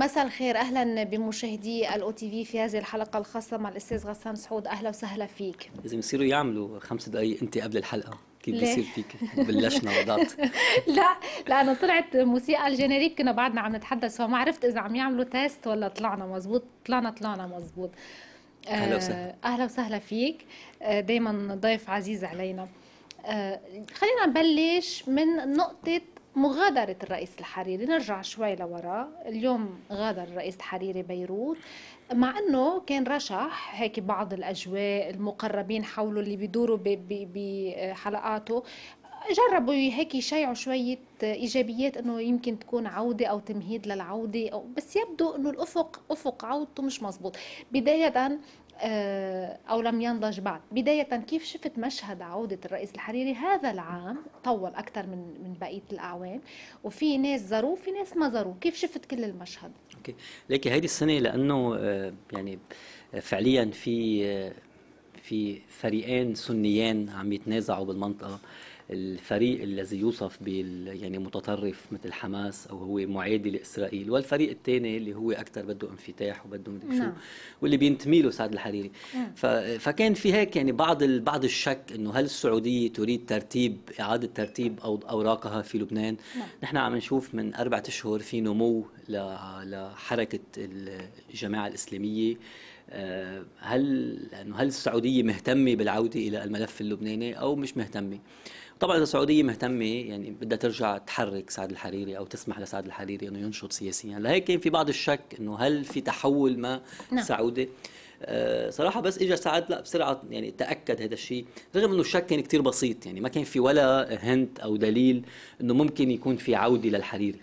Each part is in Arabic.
مساء الخير اهلا بمشاهدي الاو تي في في هذه الحلقه الخاصه مع الاستاذ غسان سعود اهلا وسهلا فيك لازم يصيروا يعملوا خمس دقائق انت قبل الحلقه كيف بيصير فيك بلشنا وضعت لا لا انا طلعت موسيقى الجنريك كنا بعدنا عم نتحدث فما عرفت اذا عم يعملوا تيست ولا طلعنا مزبوط طلعنا طلعنا مزبوط اهلا آه، وسهلا اهلا وسهلا فيك آه، دائما ضيف عزيز علينا آه، خلينا نبلش من نقطه مغادرة الرئيس الحريري نرجع شوي لورا اليوم غادر الرئيس الحريري بيروت مع انه كان رشح هيك بعض الاجواء المقربين حوله اللي بيدوروا بحلقاته جربوا هيك يشيعوا شوية إيجابيات إنه يمكن تكون عودة أو تمهيد للعودة أو بس يبدو إنه الأفق أفق عودته مش مزبوط بداية آه، أو لم ينضج بعد بداية كيف شفت مشهد عودة الرئيس الحريري هذا العام طول أكثر من من بقية الأعوام وفي ناس زاروه في ناس ما زاروه كيف شفت كل المشهد أوكي ليكي هيدي السنة لأنه آه، يعني آه، فعليا في في فريقين سنيين عم يتنازعوا بالمنطقة الفريق الذي يوصف بال يعني متطرف مثل حماس او هو معادي لاسرائيل والفريق الثاني اللي هو اكثر بده انفتاح وبده مدري شو نعم. واللي بينتمي له سعد الحريري نعم. ف... فكان في هيك يعني بعض ال... بعض الشك انه هل السعوديه تريد ترتيب اعاده ترتيب أو... اوراقها في لبنان نعم. نحن عم نشوف من اربعة اشهر في نمو ل... لحركه الجماعه الاسلاميه آه، هل هل السعوديه مهتمه بالعوده الى الملف اللبناني او مش مهتمه طبعا السعوديه مهتمه إيه، يعني بدها ترجع تحرك سعد الحريري او تسمح لسعد الحريري انه ينشط سياسيا لهيك كان في بعض الشك انه هل في تحول ما نعم. سعودي آه، صراحة بس اجى سعد لا بسرعة يعني تأكد هذا الشيء رغم انه الشك كان كثير بسيط يعني ما كان في ولا هنت او دليل انه ممكن يكون في عودة للحريري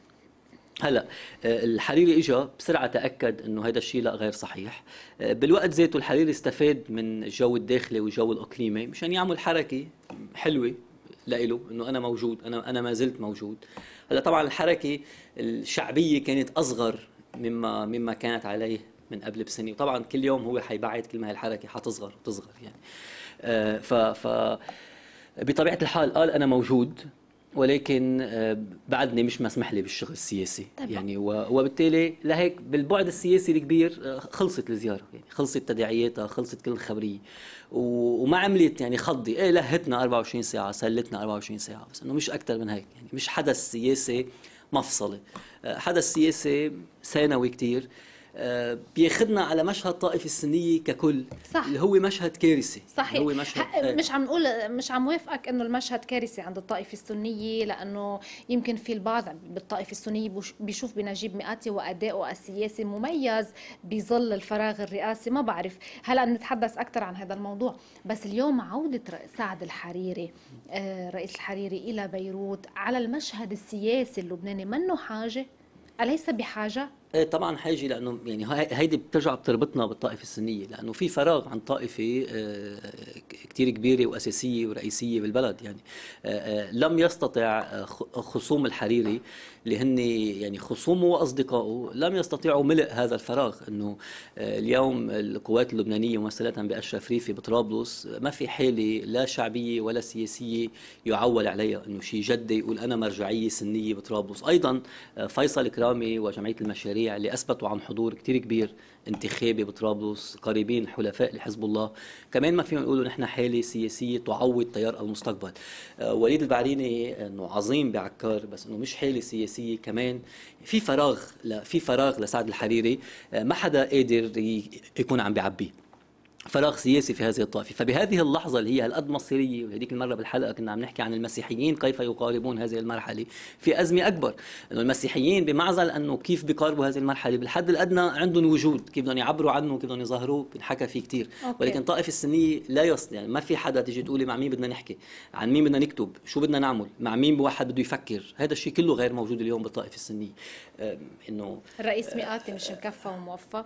هلا آه، الحريري اجى بسرعه تاكد انه هذا الشيء لا غير صحيح آه، بالوقت ذاته الحريري استفاد من الجو الداخلي والجو الاقليمي مشان يعمل حركه حلوه لإله انه انا موجود انا انا ما زلت موجود هلا طبعا الحركه الشعبيه كانت اصغر مما مما كانت عليه من قبل بسنه وطبعا كل يوم هو حيبعد كل ما هي الحركه حتصغر وتصغر يعني آه، ف ف بطبيعه الحال قال انا موجود ولكن آه، بعدني مش مسمح لي بالشغل السياسي طبعا. يعني وبالتالي لهيك بالبعد السياسي الكبير آه، خلصت الزياره يعني خلصت تداعياتها خلصت كل الخبريه وما عملت يعني خضي ايه لهتنا 24 ساعه سلتنا 24 ساعه بس انه مش اكثر من هيك يعني مش حدث سياسي مفصلي آه، حدث سياسي ثانوي كتير بياخدنا على مشهد طائف السنيه ككل صح. اللي هو مشهد كارثي صحيح هو مشهد آه. مش عم نقول مش عم وافقك انه المشهد كارثي عند الطائفه السنيه لانه يمكن في البعض بالطائفه السنيه بيشوف بنجيب مئاتي وادائه السياسي مميز بظل الفراغ الرئاسي ما بعرف هلا نتحدث اكثر عن هذا الموضوع بس اليوم عوده سعد الحريري آه، رئيس الحريري الى بيروت على المشهد السياسي اللبناني منه حاجه اليس بحاجه آه، طبعا حيجي لانه يعني هيدي بترجع بتربطنا بالطائفه السنيه لانه في فراغ عن طائفه آه، كثير كبيره واساسيه ورئيسيه بالبلد يعني آه، لم يستطع خصوم الحريري اللي هن يعني خصومه واصدقائه لم يستطيعوا ملء هذا الفراغ انه اليوم القوات اللبنانيه ممثله باشرف ريفي بطرابلس ما في حاله لا شعبيه ولا سياسيه يعول عليها انه شيء جدي يقول انا مرجعيه سنيه بطرابلس ايضا فيصل كرامي وجمعيه المشاريع اللي اثبتوا عن حضور كتير كبير انتخابي بطرابلس قريبين حلفاء لحزب الله كمان ما فيهم يقولوا نحن حاله سياسيه تعوض تيار المستقبل آه، وليد البعريني انه عظيم بعكار بس انه مش حاله سياسيه كمان في فراغ في فراغ لسعد الحريري آه، ما حدا قادر يكون عم بيعبيه فراغ سياسي في هذه الطائفه، فبهذه اللحظه اللي هي الأدمى مصيريه وهذيك المره بالحلقه كنا عم نحكي عن المسيحيين كيف يقاربون هذه المرحله في ازمه اكبر، انه المسيحيين بمعزل انه كيف بيقاربوا هذه المرحله بالحد الادنى عندهم وجود، كيف بدهم يعبروا عنه، كيف بدهم يظهروه، بنحكى فيه كثير، ولكن الطائفه السنيه لا يصل يعني ما في حدا تيجي تقولي مع مين بدنا نحكي، عن مين بدنا نكتب، شو بدنا نعمل، مع مين واحد بده يفكر، هذا الشيء كله غير موجود اليوم بالطائفه السنيه. انه الرئيس مئاتي مش مكفى وموفق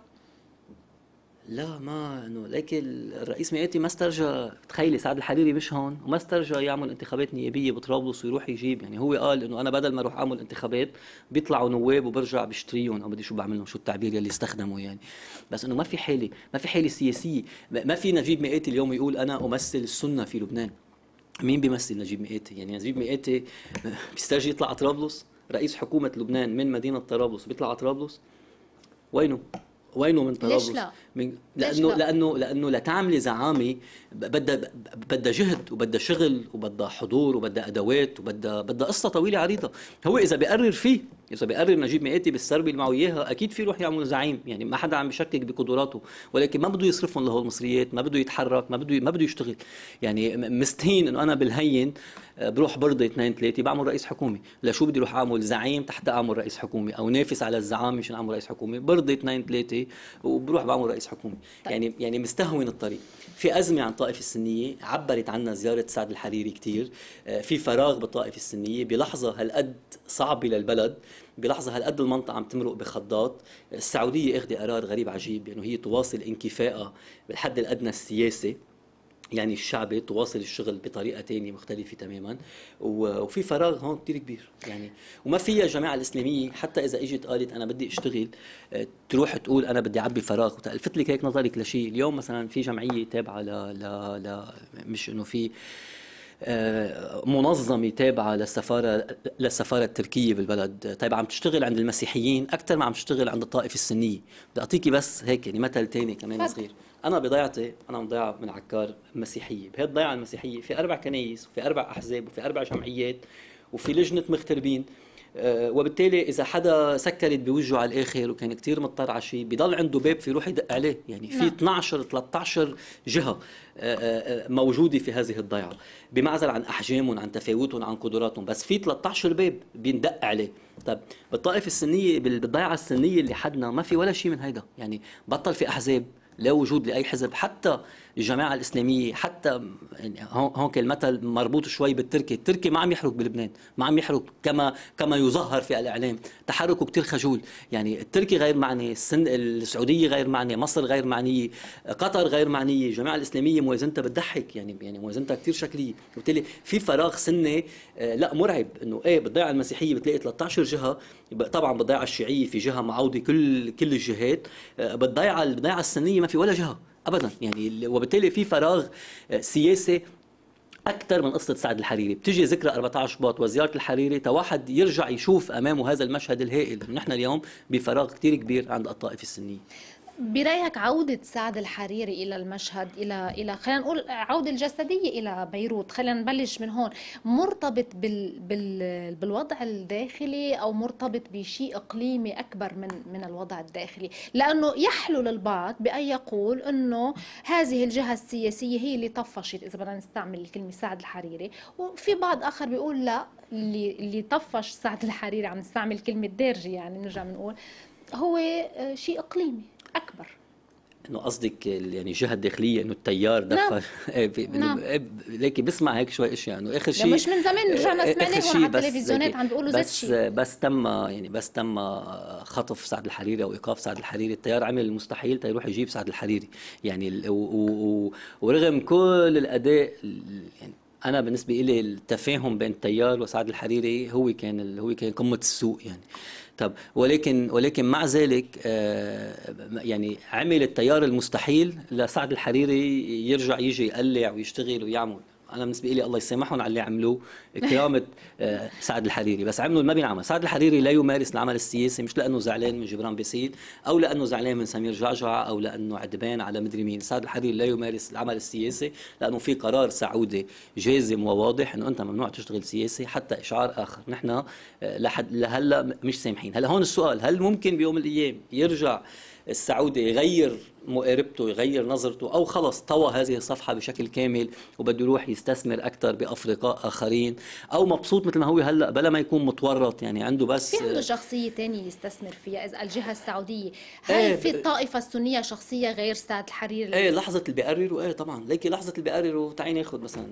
لا ما انه ليك الرئيس مئاتي ما استرجى تخيلي سعد الحريري مش هون وما استرجى يعمل انتخابات نيابيه بطرابلس ويروح يجيب يعني هو قال انه انا بدل ما اروح اعمل انتخابات بيطلعوا نواب وبرجع بشتريهم او بدي شو بعمل لهم شو التعبير يلي استخدمه يعني بس انه ما في حاله ما في حاله سياسيه ما في نجيب مئاتي اليوم يقول انا امثل السنه في لبنان مين بيمثل نجيب مئاتي يعني نجيب مئاتي بيسترجي يطلع على طرابلس رئيس حكومه لبنان من مدينه طرابلس بيطلع على طرابلس وينه وينه من طرابلس ليش لا؟ من لانه لانه لانه لتعملي زعامه بدها بدها جهد وبدها شغل وبدها حضور وبدها ادوات وبدها بدها قصه طويله عريضه هو اذا بقرر فيه اذا بقرر نجيب مئاتي بالسربي اللي معه اياها اكيد في يروح يعمل زعيم يعني ما حدا عم يشكك بقدراته ولكن ما بده يصرفهم لهول المصريات ما بده يتحرك ما بده ما بده يشتغل يعني مستهين انه انا بالهين آه، بروح برضي اثنين ثلاثه بعمل رئيس حكومه لشو بدي روح اعمل زعيم تحت اعمل رئيس حكومه او نافس على الزعامه مشان اعمل رئيس حكومه برضي اثنين ثلاثه وبروح بعمل رئيس رئيس حكومي طيب. يعني يعني مستهون الطريق في ازمه عن الطائفه السنيه عبرت عنا زياره سعد الحريري كثير آه، في فراغ بالطائفه السنيه بلحظه هالقد صعبه للبلد بلحظه هالقد المنطقه عم تمرق بخضات السعوديه أخذ قرار غريب عجيب يعني هي تواصل انكفائها بالحد الادنى السياسي يعني الشعبي تواصل الشغل بطريقه ثانيه مختلفه تماما وفي فراغ هون كثير كبير يعني وما فيها الجماعه الاسلاميه حتى اذا اجت قالت انا بدي اشتغل آه، تروح تقول انا بدي اعبي فراغ الفت لك هيك نظرك لشيء اليوم مثلا في جمعيه تابعه ل ل, ل... مش انه في آه، منظمه تابعه للسفاره للسفاره التركيه بالبلد طيب عم تشتغل عند المسيحيين اكثر ما عم تشتغل عند الطائفه السنيه بدي اعطيكي بس هيك يعني مثل ثاني كمان صغير انا بضيعتي انا مضيعه من عكار مسيحيه بهي الضيعه المسيحيه في اربع كنايس وفي اربع احزاب وفي اربع جمعيات وفي لجنه مغتربين آه، وبالتالي اذا حدا سكرت بوجهه على الاخر وكان كثير مضطر على شيء بضل عنده باب في روح يدق عليه يعني في 12 نعم. 13 جهه آه، آه، موجوده في هذه الضيعه بمعزل عن احجامهم عن تفاوتهم عن قدراتهم بس في 13 باب بيندق عليه طب بالطائفه السنيه بالضيعه السنيه اللي حدنا ما في ولا شيء من هيدا يعني بطل في احزاب لا وجود لاي حزب حتى الجماعه الاسلاميه حتى يعني هون المثل مربوط شوي بالتركي، التركي ما عم يحرك بلبنان، ما عم يحرك كما كما يظهر في الاعلام، تحركه كثير خجول، يعني التركي غير معني، السن السعوديه غير معنيه، مصر غير معنيه، قطر غير معنيه، الجماعه الاسلاميه موازنتها بتضحك يعني يعني موازنتها كثير شكليه، وبالتالي في فراغ سني آه، لا مرعب انه ايه بتضيع المسيحيه بتلاقي 13 جهه طبعا بتضيع الشيعيه في جهه معوضه كل كل الجهات آه، بتضيع البضيعه السنيه ما في ولا جهه ابدا يعني وبالتالي في فراغ آه، سياسي اكثر من قصه سعد الحريري بتجي ذكرى 14 شباط وزياره الحريري تواحد يرجع يشوف امامه هذا المشهد الهائل نحن اليوم بفراغ كثير كبير عند الطائفه السنيه برأيك عودة سعد الحريري إلى المشهد إلى إلى خلينا نقول عودة الجسدية إلى بيروت خلينا نبلش من هون مرتبط بال بال بالوضع الداخلي أو مرتبط بشيء إقليمي أكبر من من الوضع الداخلي لأنه يحلو للبعض بأن يقول أنه هذه الجهة السياسية هي اللي طفشت إذا بدنا نستعمل الكلمة سعد الحريري وفي بعض آخر بيقول لا اللي اللي طفش سعد الحريري عم نستعمل كلمة دارجة يعني بنرجع بنقول هو آه، شيء إقليمي اكبر انه قصدك يعني الجهه الداخليه انه التيار دفر نعم. إيه، نعم. إيه، لكن بسمع هيك شوي اشياء انه اخر شيء مش من زمان رجعنا آه، سمعناهم على التلفزيونات عم بيقولوا ذات شيء بس تم يعني بس تم آه، خطف سعد الحريري او ايقاف سعد الحريري التيار عمل المستحيل تيروح يجيب سعد الحريري يعني ورغم كل الاداء يعني انا بالنسبه لي التفاهم بين التيار وسعد الحريري هو كان هو كان قمه السوق يعني طب ولكن ولكن مع ذلك آه، يعني عمل التيار المستحيل لسعد الحريري يرجع يجي يقلع ويشتغل ويعمل انا بالنسبه لي الله يسامحهم على اللي عملوه كرامه آه، سعد الحريري بس عملوا ما بينعمل سعد الحريري لا يمارس العمل السياسي مش لانه زعلان من جبران باسيل او لانه زعلان من سمير جعجع او لانه عدبان على مدري مين سعد الحريري لا يمارس العمل السياسي لانه في قرار سعودي جازم وواضح انه انت ممنوع تشتغل سياسي حتى اشعار اخر نحن آه، لحد لهلا مش سامحين هلا هون السؤال هل ممكن بيوم من الايام يرجع السعودي يغير مقاربته يغير نظرته او خلص طوى هذه الصفحه بشكل كامل وبده يروح يستثمر اكثر بافرقاء اخرين او مبسوط مثل ما هو هلا بلا ما يكون متورط يعني عنده بس في عنده شخصيه ثانيه يستثمر فيها اذا الجهه السعوديه هل ايه في الطائفه السنيه شخصيه غير سعد الحريري ايه لحظه اللي بيقرروا ايه طبعا ليكي لحظه اللي بيقرروا تعي ناخذ مثلا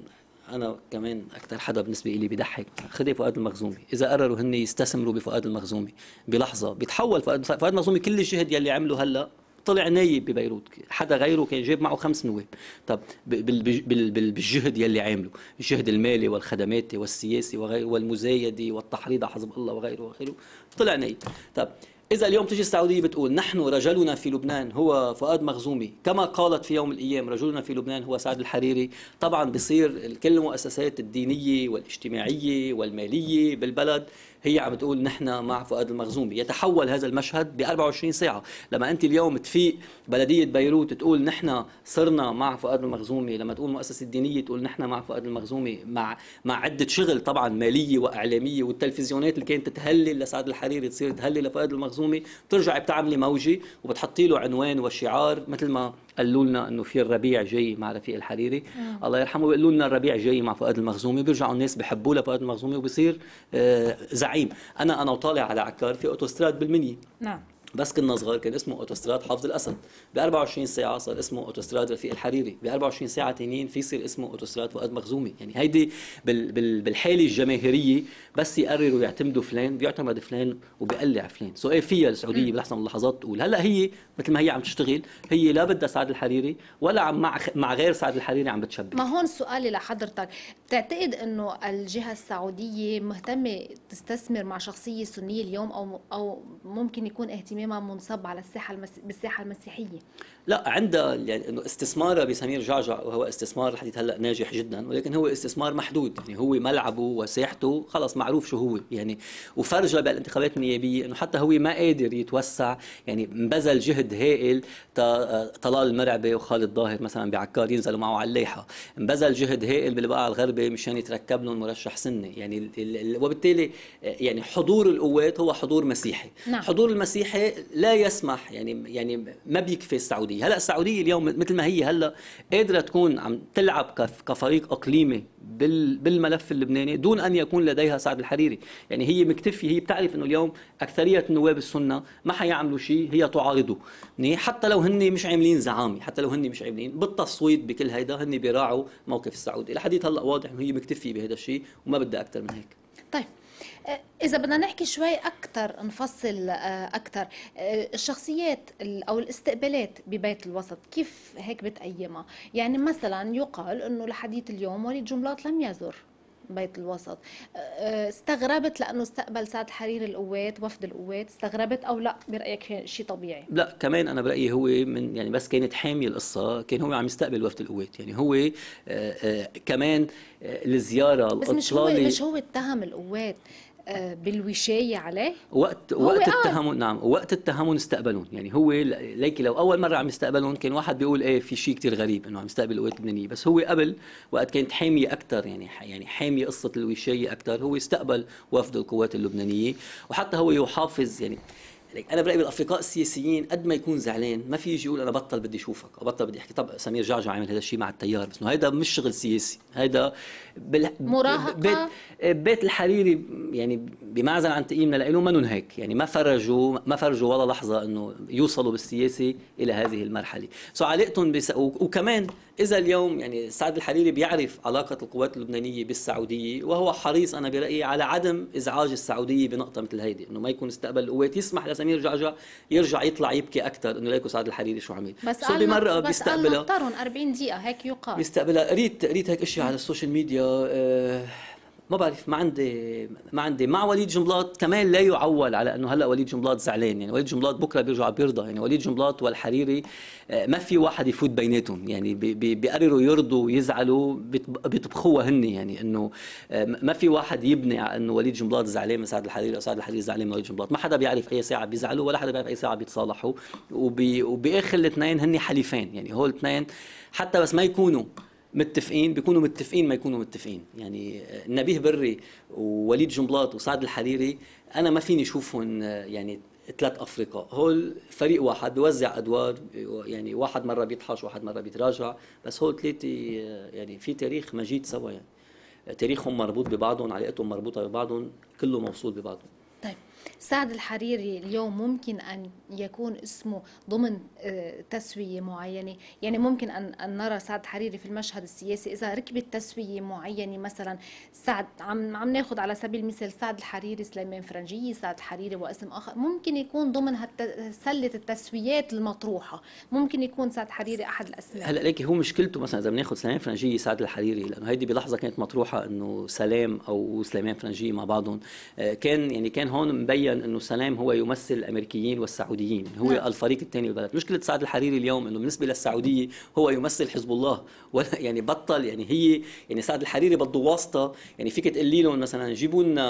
انا كمان اكثر حدا بالنسبه لي بيضحك خدي فؤاد المخزومي اذا قرروا هن يستثمروا بفؤاد المخزومي بلحظه بيتحول فؤاد فؤاد المخزومي كل الجهد يلي عمله هلا طلع نايب ببيروت حدا غيره كان جاب معه خمس نواب طب بالجهد يلي عامله الجهد المالي والخدماتي والسياسي وغيره والمزايده والتحريض على حزب الله وغيره وغيره طلع نايب طب إذا اليوم تجي السعودية بتقول نحن رجلنا في لبنان هو فؤاد مخزومي كما قالت في يوم الأيام رجلنا في لبنان هو سعد الحريري طبعا بصير كل المؤسسات الدينية والاجتماعية والمالية بالبلد هي عم بتقول نحن مع فؤاد المخزومي يتحول هذا المشهد ب 24 ساعه لما انت اليوم تفيق بلديه بيروت تقول نحن صرنا مع فؤاد المخزومي لما تقول مؤسسه دينيه تقول نحن مع فؤاد المخزومي مع مع عده شغل طبعا ماليه واعلاميه والتلفزيونات اللي كانت تهلل لسعد الحريري تصير تهلل لفؤاد المخزومي بترجعي بتعملي موجه وبتحطي له عنوان وشعار مثل ما قالوا لنا انه في الربيع جاي مع رفيق الحريري مم. آه. الله يرحمه بيقولوا لنا الربيع جاي مع فؤاد المخزومي بيرجعوا الناس بحبوه لفؤاد المخزومي وبصير آه زعيم انا انا وطالع على عكار في اوتوستراد بالمنيه نعم بس كنا صغار كان اسمه اوتوستراد حافظ الاسد ب 24 ساعه صار اسمه اوتوستراد رفيق الحريري ب 24 ساعه تنين في يصير اسمه اوتوستراد فؤاد مخزومي يعني هيدي بالحاله الجماهيريه بس يقرروا يعتمدوا فلان بيعتمد فلان وبقلع فلان سو ايه فيها السعوديه بلحظه من اللحظات تقول هلا هي مثل ما هي عم تشتغل هي لا بدها سعد الحريري ولا عم مع مع غير سعد الحريري عم بتشبك ما هون سؤالي لحضرتك بتعتقد انه الجهه السعوديه مهتمه تستثمر مع شخصيه سنيه اليوم او او ممكن يكون اهتمام صميمها منصب على الساحه المس... بالساحه المسيحيه لا عندها يعني انه استثمارها بسمير جعجع وهو استثمار لحد هلا ناجح جدا ولكن هو استثمار محدود يعني هو ملعبه وساحته خلص معروف شو هو يعني وفرجى بالانتخابات النيابيه انه حتى هو ما قادر يتوسع يعني بذل جهد هائل طلال المرعبي وخالد ظاهر مثلا بعكار ينزلوا معه على الليحه بذل جهد هائل بالبقعه الغربي مشان يتركب لهم مرشح سني يعني وبالتالي يعني حضور القوات هو حضور مسيحي نعم. حضور المسيحي لا يسمح يعني يعني ما بيكفي السعوديه السعوديه، هلا السعوديه اليوم مثل ما هي هلا قادره تكون عم تلعب كفريق اقليمي بالملف اللبناني دون ان يكون لديها سعد الحريري، يعني هي مكتفيه هي بتعرف انه اليوم اكثريه النواب السنه ما حيعملوا شيء هي تعارضه، يعني حتى لو هن مش عاملين زعامه، حتى لو هن مش عاملين بالتصويت بكل هيدا هن بيراعوا موقف السعودي، لحديت هلا واضح انه هي مكتفيه بهذا الشيء وما بدها اكثر من هيك. طيب آه، إذا بدنا نحكي شوي أكثر نفصل آه، أكثر آه، الشخصيات أو الاستقبالات ببيت الوسط كيف هيك بتقيمها؟ يعني مثلا يقال إنه لحديث اليوم وليد جملات لم يزر بيت الوسط استغربت لانه استقبل سعد حرير القوات وفد القوات استغربت او لا برايك شيء طبيعي لا كمان انا برايي هو من يعني بس كانت حامية القصه كان هو عم يستقبل وفد القوات يعني هو كمان الزياره بس مش هو مش هو اتهم القوات آه، بالوشايه عليه وقت وقت التهمن نعم وقت التهمن استقبلون يعني هو ليك لو اول مره عم يستقبلون كان واحد بيقول ايه في شيء كثير غريب انه عم يستقبل القوات اللبنانيه بس هو قبل وقت كانت حاميه اكثر يعني يعني حاميه قصه الوشايه اكثر هو استقبل وفد القوات اللبنانيه وحتى هو يحافظ يعني انا برايي بالافرقاء السياسيين قد ما يكون زعلان ما في يجي يقول انا بطل بدي اشوفك او بطل بدي احكي طب سمير جعجع عامل هذا الشيء مع التيار بس انه هيدا مش شغل سياسي هيدا مراهقة بيت, بيت الحريري يعني بمعزل عن تقييمنا لإله ما هيك يعني ما فرجوا ما فرجوا ولا لحظة أنه يوصلوا بالسياسة إلى هذه المرحلة سو علاقتهم بس وكمان إذا اليوم يعني سعد الحريري بيعرف علاقة القوات اللبنانية بالسعودية وهو حريص أنا برأيي على عدم إزعاج السعودية بنقطة مثل هيدي أنه ما يكون استقبل القوات يسمح لسمير جعجع يرجع يطلع يبكي أكثر أنه ليكو سعد الحريري شو عمل بس قال بمرة بس بيستقبلها 40 دقيقة هيك يقال بيستقبلها قريت قريت هيك أشياء على السوشيال ميديا ما بعرف ما عندي ما عندي مع وليد جنبلاط كمان لا يعول على انه هلا وليد جنبلاط زعلان يعني وليد جنبلاط بكره بيرجع بيرضى يعني وليد جنبلاط والحريري آه، ما في واحد يفوت بيناتهم يعني بيقرروا يرضوا ويزعلوا بيطبخوها هن يعني انه آه، ما في واحد يبني على انه وليد جنبلاط زعلان من سعد الحريري او سعد الحريري زعلان من وليد جنبلاط ما حدا بيعرف اي ساعه بيزعلوا ولا حدا بيعرف اي ساعه بيتصالحوا وباخر الاثنين هن حليفين يعني هول الاثنين حتى بس ما يكونوا متفقين بيكونوا متفقين ما يكونوا متفقين يعني آه، نبيه بري ووليد جنبلاط وسعد الحريري انا ما فيني اشوفهم آه، يعني ثلاث افرقاء هول فريق واحد بيوزع ادوار يعني واحد مره بيطحش واحد مره بيتراجع بس هول ثلاثه آه، يعني في تاريخ مجيد سوا يعني تاريخهم مربوط ببعضهم علاقتهم مربوطه ببعضهم كله موصول ببعضهم سعد الحريري اليوم ممكن أن يكون اسمه ضمن آه، تسوية معينة يعني ممكن أن نرى سعد الحريري في المشهد السياسي إذا ركبت تسوية معينة مثلا سعد عم عم ناخذ على سبيل المثال سعد الحريري سليمان فرنجي سعد الحريري واسم آخر ممكن يكون ضمن سلة التسويات المطروحة ممكن يكون سعد الحريري أحد الأسماء هلا ليكي هو مشكلته مثلا إذا بناخذ سليمان فرنجي سعد الحريري لأنه هيدي بلحظة كانت مطروحة إنه سلام أو سليمان فرنجي مع بعضهم آه، كان يعني كان هون مبين انه سلام هو يمثل الامريكيين والسعوديين هو نعم. الفريق الثاني بالبلد مشكله سعد الحريري اليوم انه بالنسبه للسعوديه هو يمثل حزب الله ولا يعني بطل يعني هي يعني سعد الحريري بده واسطه يعني فيك تقلي لهم مثلا جيبوا لنا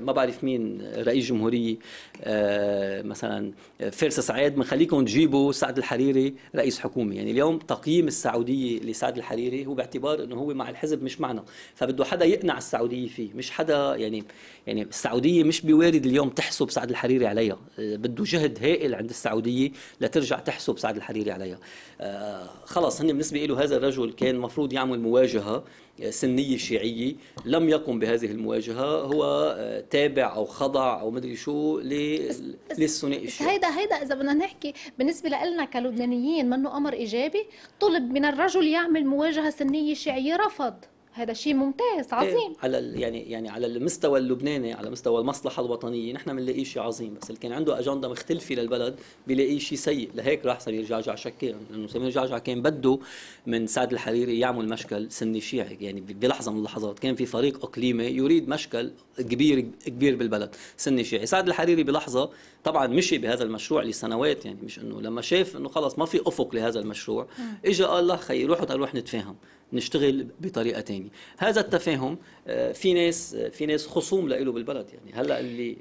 ما بعرف مين رئيس جمهوريه آه مثلا آه، فارس سعيد بنخليكم تجيبوا سعد الحريري رئيس حكومه يعني اليوم تقييم السعوديه لسعد الحريري هو باعتبار انه هو مع الحزب مش معنا فبده حدا يقنع السعوديه فيه مش حدا يعني يعني السعوديه مش بوارد اليوم تحس تحسب سعد الحريري عليها آه، بده جهد هائل عند السعوديه لترجع تحسب سعد الحريري عليها آه، خلص هن بالنسبه له هذا الرجل كان مفروض يعمل مواجهه آه، سنية شيعية لم يقم بهذه المواجهة هو تابع أو خضع أو مدري شو للثنائي الشيعي هيدا هيدا إذا بدنا نحكي بالنسبة لنا كلبنانيين منه أمر إيجابي طلب من الرجل يعمل مواجهة سنية شيعية رفض هذا شيء ممتاز إيه، عظيم إيه على يعني يعني على المستوى اللبناني على مستوى المصلحه الوطنيه نحن بنلاقيه شيء عظيم بس اللي كان عنده اجنده مختلفه للبلد بيلاقي شيء سيء لهيك راح سمير جعجع شكيا لانه سمير جعجع كان بده من سعد الحريري يعمل مشكل سني شيعي يعني بلحظه من اللحظات كان في فريق اقليمي يريد مشكل كبير كبير بالبلد سني شيعي سعد الحريري بلحظه طبعا مشي بهذا المشروع لسنوات يعني مش انه لما شاف انه خلص ما في افق لهذا المشروع اجى قال لا خي روحوا تعالوا نتفاهم نشتغل بطريقه ثانيه هذا التفاهم آه، في ناس آه، في ناس خصوم له بالبلد يعني هلا اللي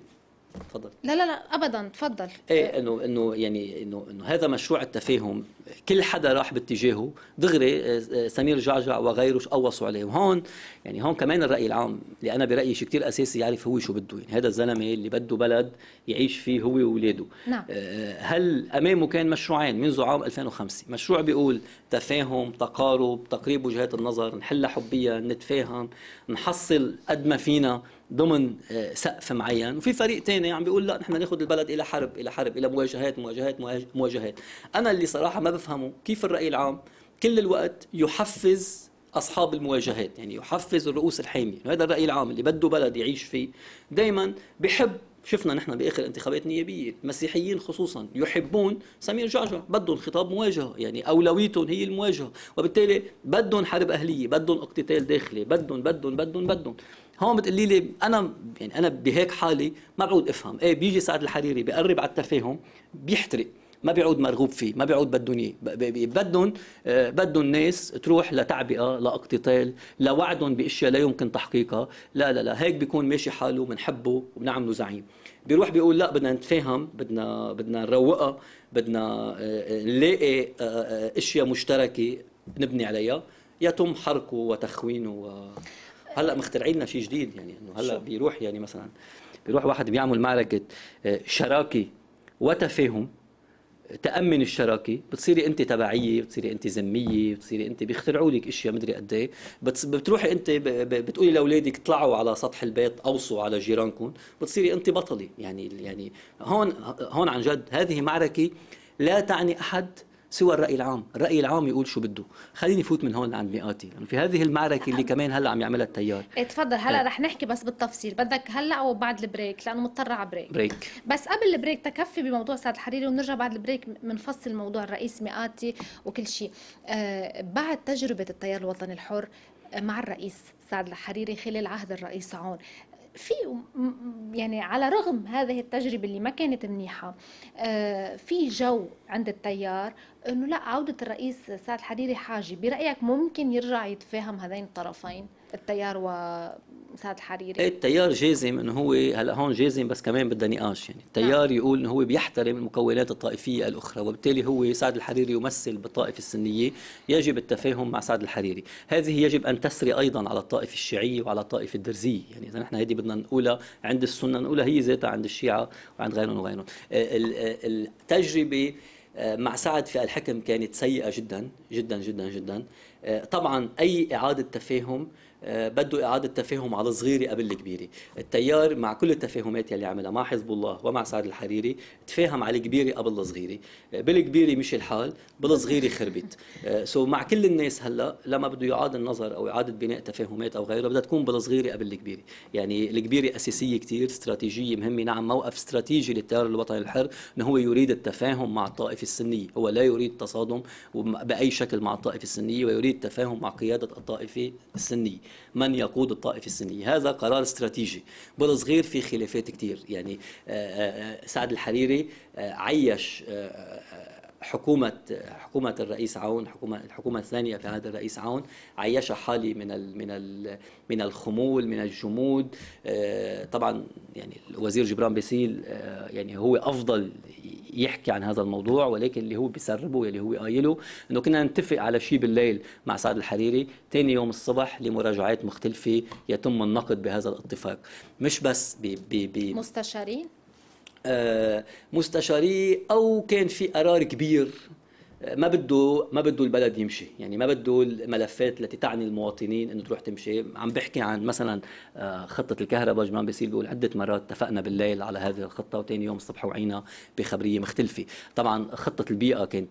تفضل لا لا لا ابدا تفضل ايه انه انه يعني انه انه هذا مشروع التفاهم كل حدا راح باتجاهه دغري آه، آه، سمير جعجع وغيره قوصوا عليه وهون يعني هون كمان الراي العام اللي انا برايي شيء كثير اساسي يعرف هو شو بده يعني هذا الزلمه اللي بده بلد يعيش فيه هو واولاده نعم. آه، هل امامه كان مشروعين منذ عام 2005 مشروع بيقول تفاهم تقارب تقريب وجهات النظر نحلها حبيا نتفاهم نحصل قد ما فينا ضمن آه، سقف معين وفي فريق تاني عم بيقول لا نحن ناخذ البلد الى حرب الى حرب الى مواجهات مواجهات مواجهات انا اللي صراحه ما بفهمه كيف الراي العام كل الوقت يحفز اصحاب المواجهات يعني يحفز الرؤوس الحاميه هذا الراي العام اللي بده بلد يعيش فيه دائما بحب شفنا نحن باخر انتخابات نيابيه المسيحيين خصوصا يحبون سمير جعجع بدهم خطاب مواجهه يعني اولويتهم هي المواجهه وبالتالي بدهم حرب اهليه بدهم اقتتال داخلي بدهم بدهم بدهم بدهم هون بتقولي لي انا يعني انا بهيك حالي ما بعود افهم ايه بيجي سعد الحريري بقرب على التفاهم بيحترق ما بيعود مرغوب فيه ما بيعود بدهم اياه بدهم بدهم الناس تروح لتعبئه لاقتتال لوعدهم باشياء لا يمكن تحقيقها لا لا لا هيك بيكون ماشي حاله بنحبه وبنعمله زعيم بيروح بيقول لا بدنا نتفاهم بدنا بدنا نروقها بدنا آه، آه، نلاقي آه، اشياء مشتركه نبني عليها يتم حرقه وتخوينه و... هلا مخترعين لنا شيء جديد يعني انه هلا بيروح يعني مثلا بيروح واحد بيعمل معركه آه، شراكه وتفاهم تامن الشراكه بتصيري انت تبعيه بتصيري انت ذميه بتصيري انت بيخترعوا لك اشياء مدري قد ايه بتروحي انت بتقولي لاولادك اطلعوا على سطح البيت اوصوا على جيرانكم بتصيري انت بطله يعني يعني هون هون عن جد هذه معركه لا تعني احد سوى الراي العام، الراي العام يقول شو بده، خليني فوت من هون لعند ميقاتي، لانه يعني في هذه المعركه اللي كمان هلا عم يعملها التيار إيه، تفضل هلا طيب. رح نحكي بس بالتفصيل، بدك هلا او بعد البريك لانه مضطره على بريك بريك بس قبل البريك تكفي بموضوع سعد الحريري ونرجع بعد البريك بنفصل موضوع الرئيس ميقاتي وكل شيء، آه بعد تجربه التيار الوطني الحر مع الرئيس سعد الحريري خلال عهد الرئيس عون في يعني على رغم هذه التجربة اللي ما كانت منيحة آه، في جو عند التيار انه لا عودة الرئيس سعد الحريري حاجة برأيك ممكن يرجع يتفاهم هذين الطرفين التيار و سعد الحريري إيه، التيار جازم انه هو هلا هون جازم بس كمان بدها نقاش يعني نعم. التيار نعم. يقول انه هو بيحترم المكونات الطائفيه الاخرى وبالتالي هو سعد الحريري يمثل بالطائفه السنيه يجب التفاهم مع سعد الحريري هذه يجب ان تسري ايضا على الطائفه الشيعيه وعلى الطائفه الدرزيه يعني اذا نحن هذه بدنا نقولها عند السنه نقولها هي ذاتها عند الشيعه وعند غيرهم وغيرهم آه، آه، التجربه آه، مع سعد في الحكم كانت سيئه جدا جدا جدا جدا طبعا اي اعاده تفاهم آه، بده اعاده تفاهم على الصغيره قبل الكبيره التيار مع كل التفاهمات يلي عملها مع حزب الله ومع سعد الحريري تفاهم على الكبيره قبل الصغيره آه، بالكبيره مشي الحال بالصغيره خربت سو آه، مع كل الناس هلا لما بده يعاد النظر او اعاده بناء تفاهمات او غيره بدها تكون بالصغيره قبل الكبيره يعني الكبيره اساسيه كثير استراتيجيه مهمه نعم موقف استراتيجي للتيار الوطني الحر انه هو يريد التفاهم مع الطائفه السنيه هو لا يريد تصادم باي شكل مع الطائفه السنيه ويريد التفاهم مع قياده الطائفه السنيه من يقود الطائفة السنية هذا قرار استراتيجي بالصغير في خلافات كتير يعني آه، آه، آه، سعد الحريري عيش حكومة حكومة الرئيس عون حكومة الحكومة الثانية في هذا الرئيس عون عيش حالي من الـ من الـ من الخمول من الجمود آه، طبعا يعني الوزير جبران باسيل آه، يعني هو أفضل يحكي عن هذا الموضوع ولكن اللي هو بيسربه واللي هو قايله انه كنا نتفق على شيء بالليل مع سعد الحريري ثاني يوم الصبح لمراجعات مختلفه يتم النقد بهذا الاتفاق مش بس ب ب ب مستشارين مستشاري او كان في قرار كبير ما بده ما بده البلد يمشي يعني ما بده الملفات التي تعني المواطنين انه تروح تمشي عم بحكي عن مثلا آه، خطه الكهرباء جمان بيصير بيقول عده مرات اتفقنا بالليل على هذه الخطه وثاني يوم الصبح وعينا بخبريه مختلفه طبعا خطه البيئه كانت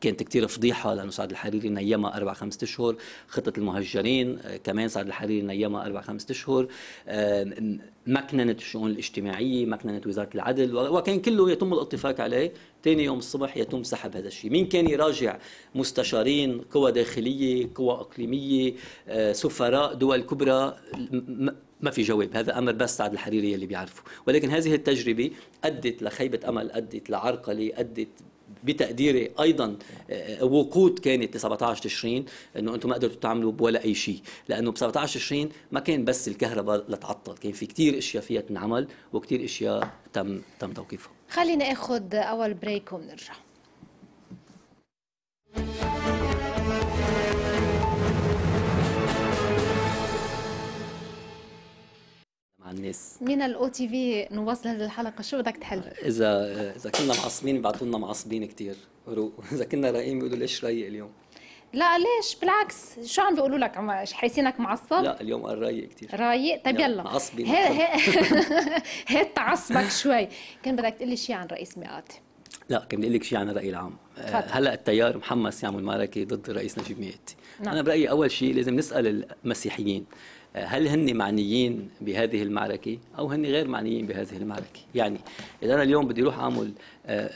كانت كثير فضيحه لانه سعد الحريري نيمها اربع خمسة اشهر خطه المهجرين آه، كمان سعد الحريري نيمها اربع خمسة اشهر آه، مكننة الشؤون الاجتماعية مكننة وزارة العدل وكان كله يتم الاتفاق عليه ثاني يوم الصبح يتم سحب هذا الشيء مين كان يراجع مستشارين قوى داخلية قوى أقليمية آه، سفراء دول كبرى ما في جواب هذا امر بس سعد الحريري اللي بيعرفه ولكن هذه التجربه ادت لخيبه امل ادت لعرقله ادت بتقديري ايضا آه، وقود كانت ل 17 تشرين انه انتم ما قدرتوا تعملوا ولا اي شيء لانه ب 17 تشرين ما كان بس الكهرباء لتعطل كان في كثير اشياء فيها تنعمل وكثير اشياء تم تم توقيفها خلينا ناخذ اول بريك ونرجع على الناس من الاو تي في نواصل هذه الحلقه شو بدك تحل؟ اذا اذا كنا معصبين بيبعثوا لنا معصبين كثير اذا كنا رايقين بيقولوا ليش رايق اليوم؟ لا ليش بالعكس شو عم بيقولوا لك حاسينك معصب لا اليوم قال رايق كثير رايق طيب يلا عصبي هات تعصبك شوي كان بدك تقول لي شيء عن رئيس ميقاتي لا كان بدي اقول لك شيء عن الراي العام آه، هلا التيار محمس يعمل معركه ضد الرئيس نجيب مئاتي نعم. انا برايي اول شيء لازم نسال المسيحيين هل هن معنيين بهذه المعركة أو هن غير معنيين بهذه المعركة يعني إذا أنا اليوم بدي أروح أعمل آه،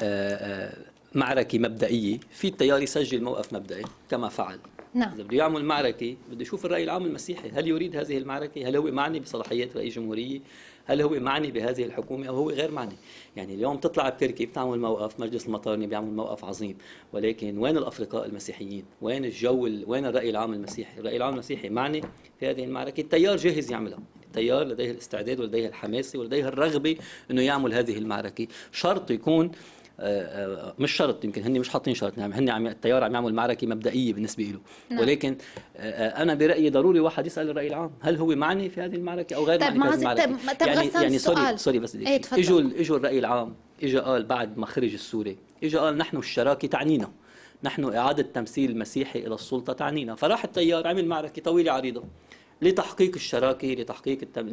آه، آه، معركة مبدئية في التيار يسجل موقف مبدئي كما فعل نعم إذا بده يعمل معركة بده يشوف الرأي العام المسيحي هل يريد هذه المعركة هل هو معني بصلاحيات رئيس جمهورية هل هو معني بهذه الحكومه او هو غير معني يعني اليوم تطلع بتركي بتعمل موقف مجلس المطارني بيعمل موقف عظيم ولكن وين الافرقاء المسيحيين وين الجو وين الراي العام المسيحي الراي العام المسيحي معني في هذه المعركه التيار جاهز يعملها التيار لديه الاستعداد ولديه الحماسه ولديه الرغبه انه يعمل هذه المعركه شرط يكون آه، آه، مش شرط يمكن هن مش حاطين شرط يعني نعم، هن عم التيار عم يعمل معركه مبدئيه بالنسبه له نعم. ولكن آه، انا برايي ضروري واحد يسال الراي العام هل هو معني في هذه المعركه او غير طيب معني في هذه المعركه طيب, طيب، يعني يعني سوري سوري بس ايه اجوا اجوا الراي العام اجى قال بعد ما خرج السوري اجى قال نحن الشراكه تعنينا نحن إعادة تمثيل المسيحي إلى السلطة تعنينا فراح التيار عمل معركة طويلة عريضة لتحقيق الشراكه لتحقيق التم...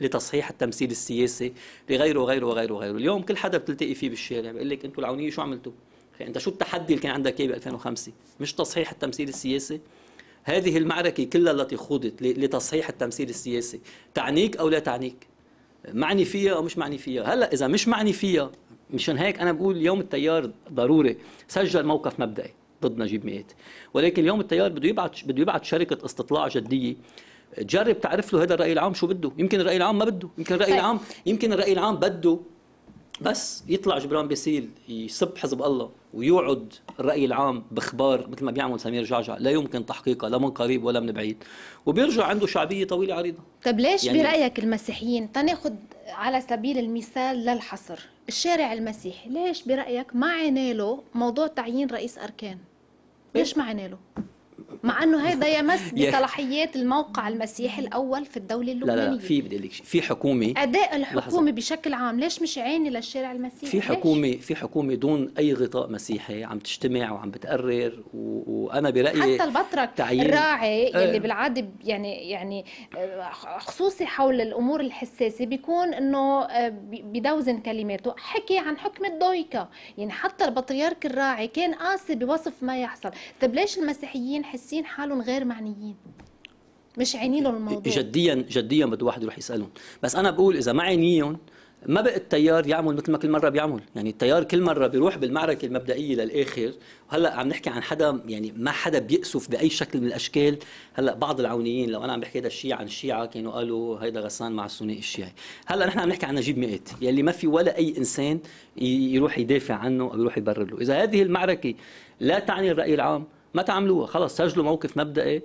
لتصحيح التمثيل السياسي لغيره وغيره وغيره وغيره اليوم كل حدا بتلتقي فيه بالشارع بيقول لك انتم العونيه شو عملتوا انت شو التحدي اللي كان عندك اياه ب 2005 مش تصحيح التمثيل السياسي هذه المعركه كلها التي خوضت لتصحيح التمثيل السياسي تعنيك او لا تعنيك معني فيها او مش معني فيها هلا اذا مش معني فيها مشان هيك انا بقول يوم التيار ضروري سجل موقف مبدئي ضد نجيب مئات ولكن اليوم التيار بده يبعت بده يبعت شركه استطلاع جديه جرب تعرف له هذا الراي العام شو بده يمكن الراي العام ما بده يمكن الراي طيب. العام يمكن الراي العام بده بس يطلع جبران باسيل يسب حزب الله ويوعد الراي العام باخبار مثل ما بيعمل سمير جعجع لا يمكن تحقيقها لا من قريب ولا من بعيد وبيرجع عنده شعبيه طويله عريضه طب ليش يعني برايك المسيحيين تناخذ على سبيل المثال للحصر الشارع المسيحي ليش برأيك ما عناله موضوع تعيين رئيس أركان إيه؟ ليش ما عناله مع انه هذا يمس بصلاحيات الموقع المسيحي الاول في الدوله اللبنانيه لا لا في بدي لك في حكومه اداء الحكومه بشكل عام ليش مش عيني للشارع المسيحي في حكومه في حكومه دون اي غطاء مسيحي عم تجتمع وعم بتقرر و... وانا برايي حتى البطرك تعيين الراعي إيه. اللي بالعاده يعني يعني آه، خصوصي حول الامور الحساسه بيكون انه آه، بدوزن كلماته حكي عن حكم الضويكه يعني حتى البطريرك الراعي كان قاسي بوصف ما يحصل طب ليش المسيحيين حس حاسين حالهم غير معنيين مش عينين الموضوع جديا جديا بده واحد يروح يسالهم بس انا بقول اذا ما عينيهم ما بقى التيار يعمل مثل ما كل مره بيعمل يعني التيار كل مره بيروح بالمعركه المبدئيه للاخر وهلا عم نحكي عن حدا يعني ما حدا بيأسف باي شكل من الاشكال هلا بعض العونيين لو انا عم بحكي هذا الشيء عن الشيعه كانوا قالوا هيدا غسان مع الثنائي الشيعي هلا نحن عم نحكي عن نجيب مئات يلي ما في ولا اي انسان يروح يدافع عنه او يروح يبرر له اذا هذه المعركه لا تعني الراي العام ما تعملوها خلص سجلوا موقف مبدئي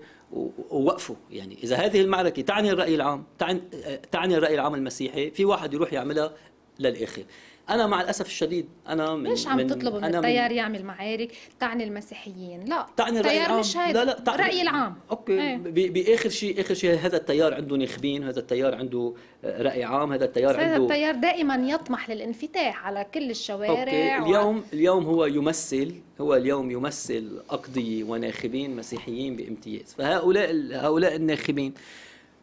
ووقفوا يعني اذا هذه المعركه تعني الراي العام تعني آه، تعني الراي العام المسيحي في واحد يروح يعملها للاخر انا مع الاسف الشديد انا من ليش عم تطلبوا من, من التيار يعمل معارك تعني المسيحيين لا تعني الراي العام مش لا لا تعني رأي العام اوكي ايه. باخر شيء اخر شيء هذا التيار عنده نخبين هذا التيار عنده راي عام هذا التيار عنده هذا التيار دائما يطمح للانفتاح على كل الشوارع اوكي اليوم و... اليوم هو يمثل هو اليوم يمثل اقضيه وناخبين مسيحيين بامتياز فهؤلاء هؤلاء الناخبين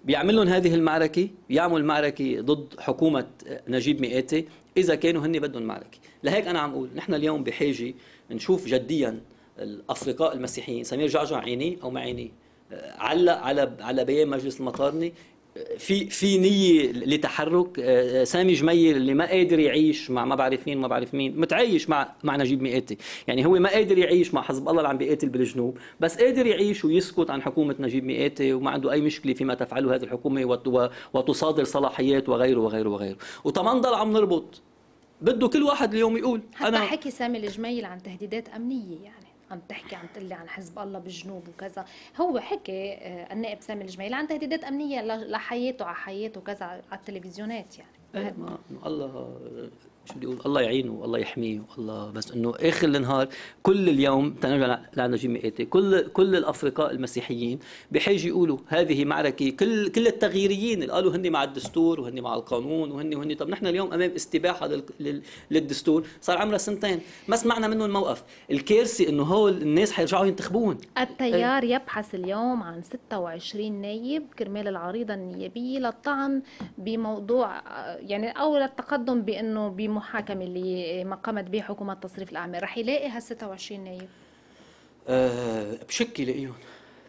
بيعمل لهم هذه المعركة بيعمل معركة ضد حكومة نجيب مئاتي اذا كانوا هن بدهم معركه لهيك انا عم اقول نحن اليوم بحاجه نشوف جديا الافرقاء المسيحيين سمير جعجع عيني او معيني عيني آه، علق على على بيان مجلس المطارني في في نيه لتحرك آه، آه، سامي جميل اللي ما قادر يعيش مع ما بعرف مين ما بعرف مين متعايش مع مع نجيب مئاتي يعني هو ما قادر يعيش مع حزب الله اللي عم بيقاتل بالجنوب بس قادر يعيش ويسكت عن حكومه نجيب مئاتي وما عنده اي مشكله فيما تفعله هذه الحكومه وتصادر صلاحيات وغيره وغيره وغيره وطمان ضل عم نربط بده كل واحد اليوم يقول حتى انا حكي سامي الجميل عن تهديدات امنيه يعني عم تحكي عم تقلي عن حزب الله بالجنوب وكذا هو حكي آه، النائب سامي الجميل عن تهديدات امنيه لحياته على حياته وكذا على التلفزيونات يعني إيه، ما الله شو بدي اقول الله يعينه الله يحميه والله بس انه اخر النهار كل اليوم تنرجع لعنا ايتي كل كل الافرقاء المسيحيين بحاجه يقولوا هذه معركه كل كل التغييريين اللي قالوا هن مع الدستور وهن مع القانون وهن وهن طب نحن اليوم امام استباحه لل... للدستور صار عمرها سنتين ما سمعنا منه الموقف الكارثه انه هول الناس حيرجعوا ينتخبون التيار يبحث اليوم عن 26 نايب كرمال العريضه النيابيه للطعن بموضوع يعني او للتقدم بانه بم المحاكمه اللي ما قامت به حكومه تصريف الاعمال رح يلاقي هال 26 نائب آه بشكي لاقيهم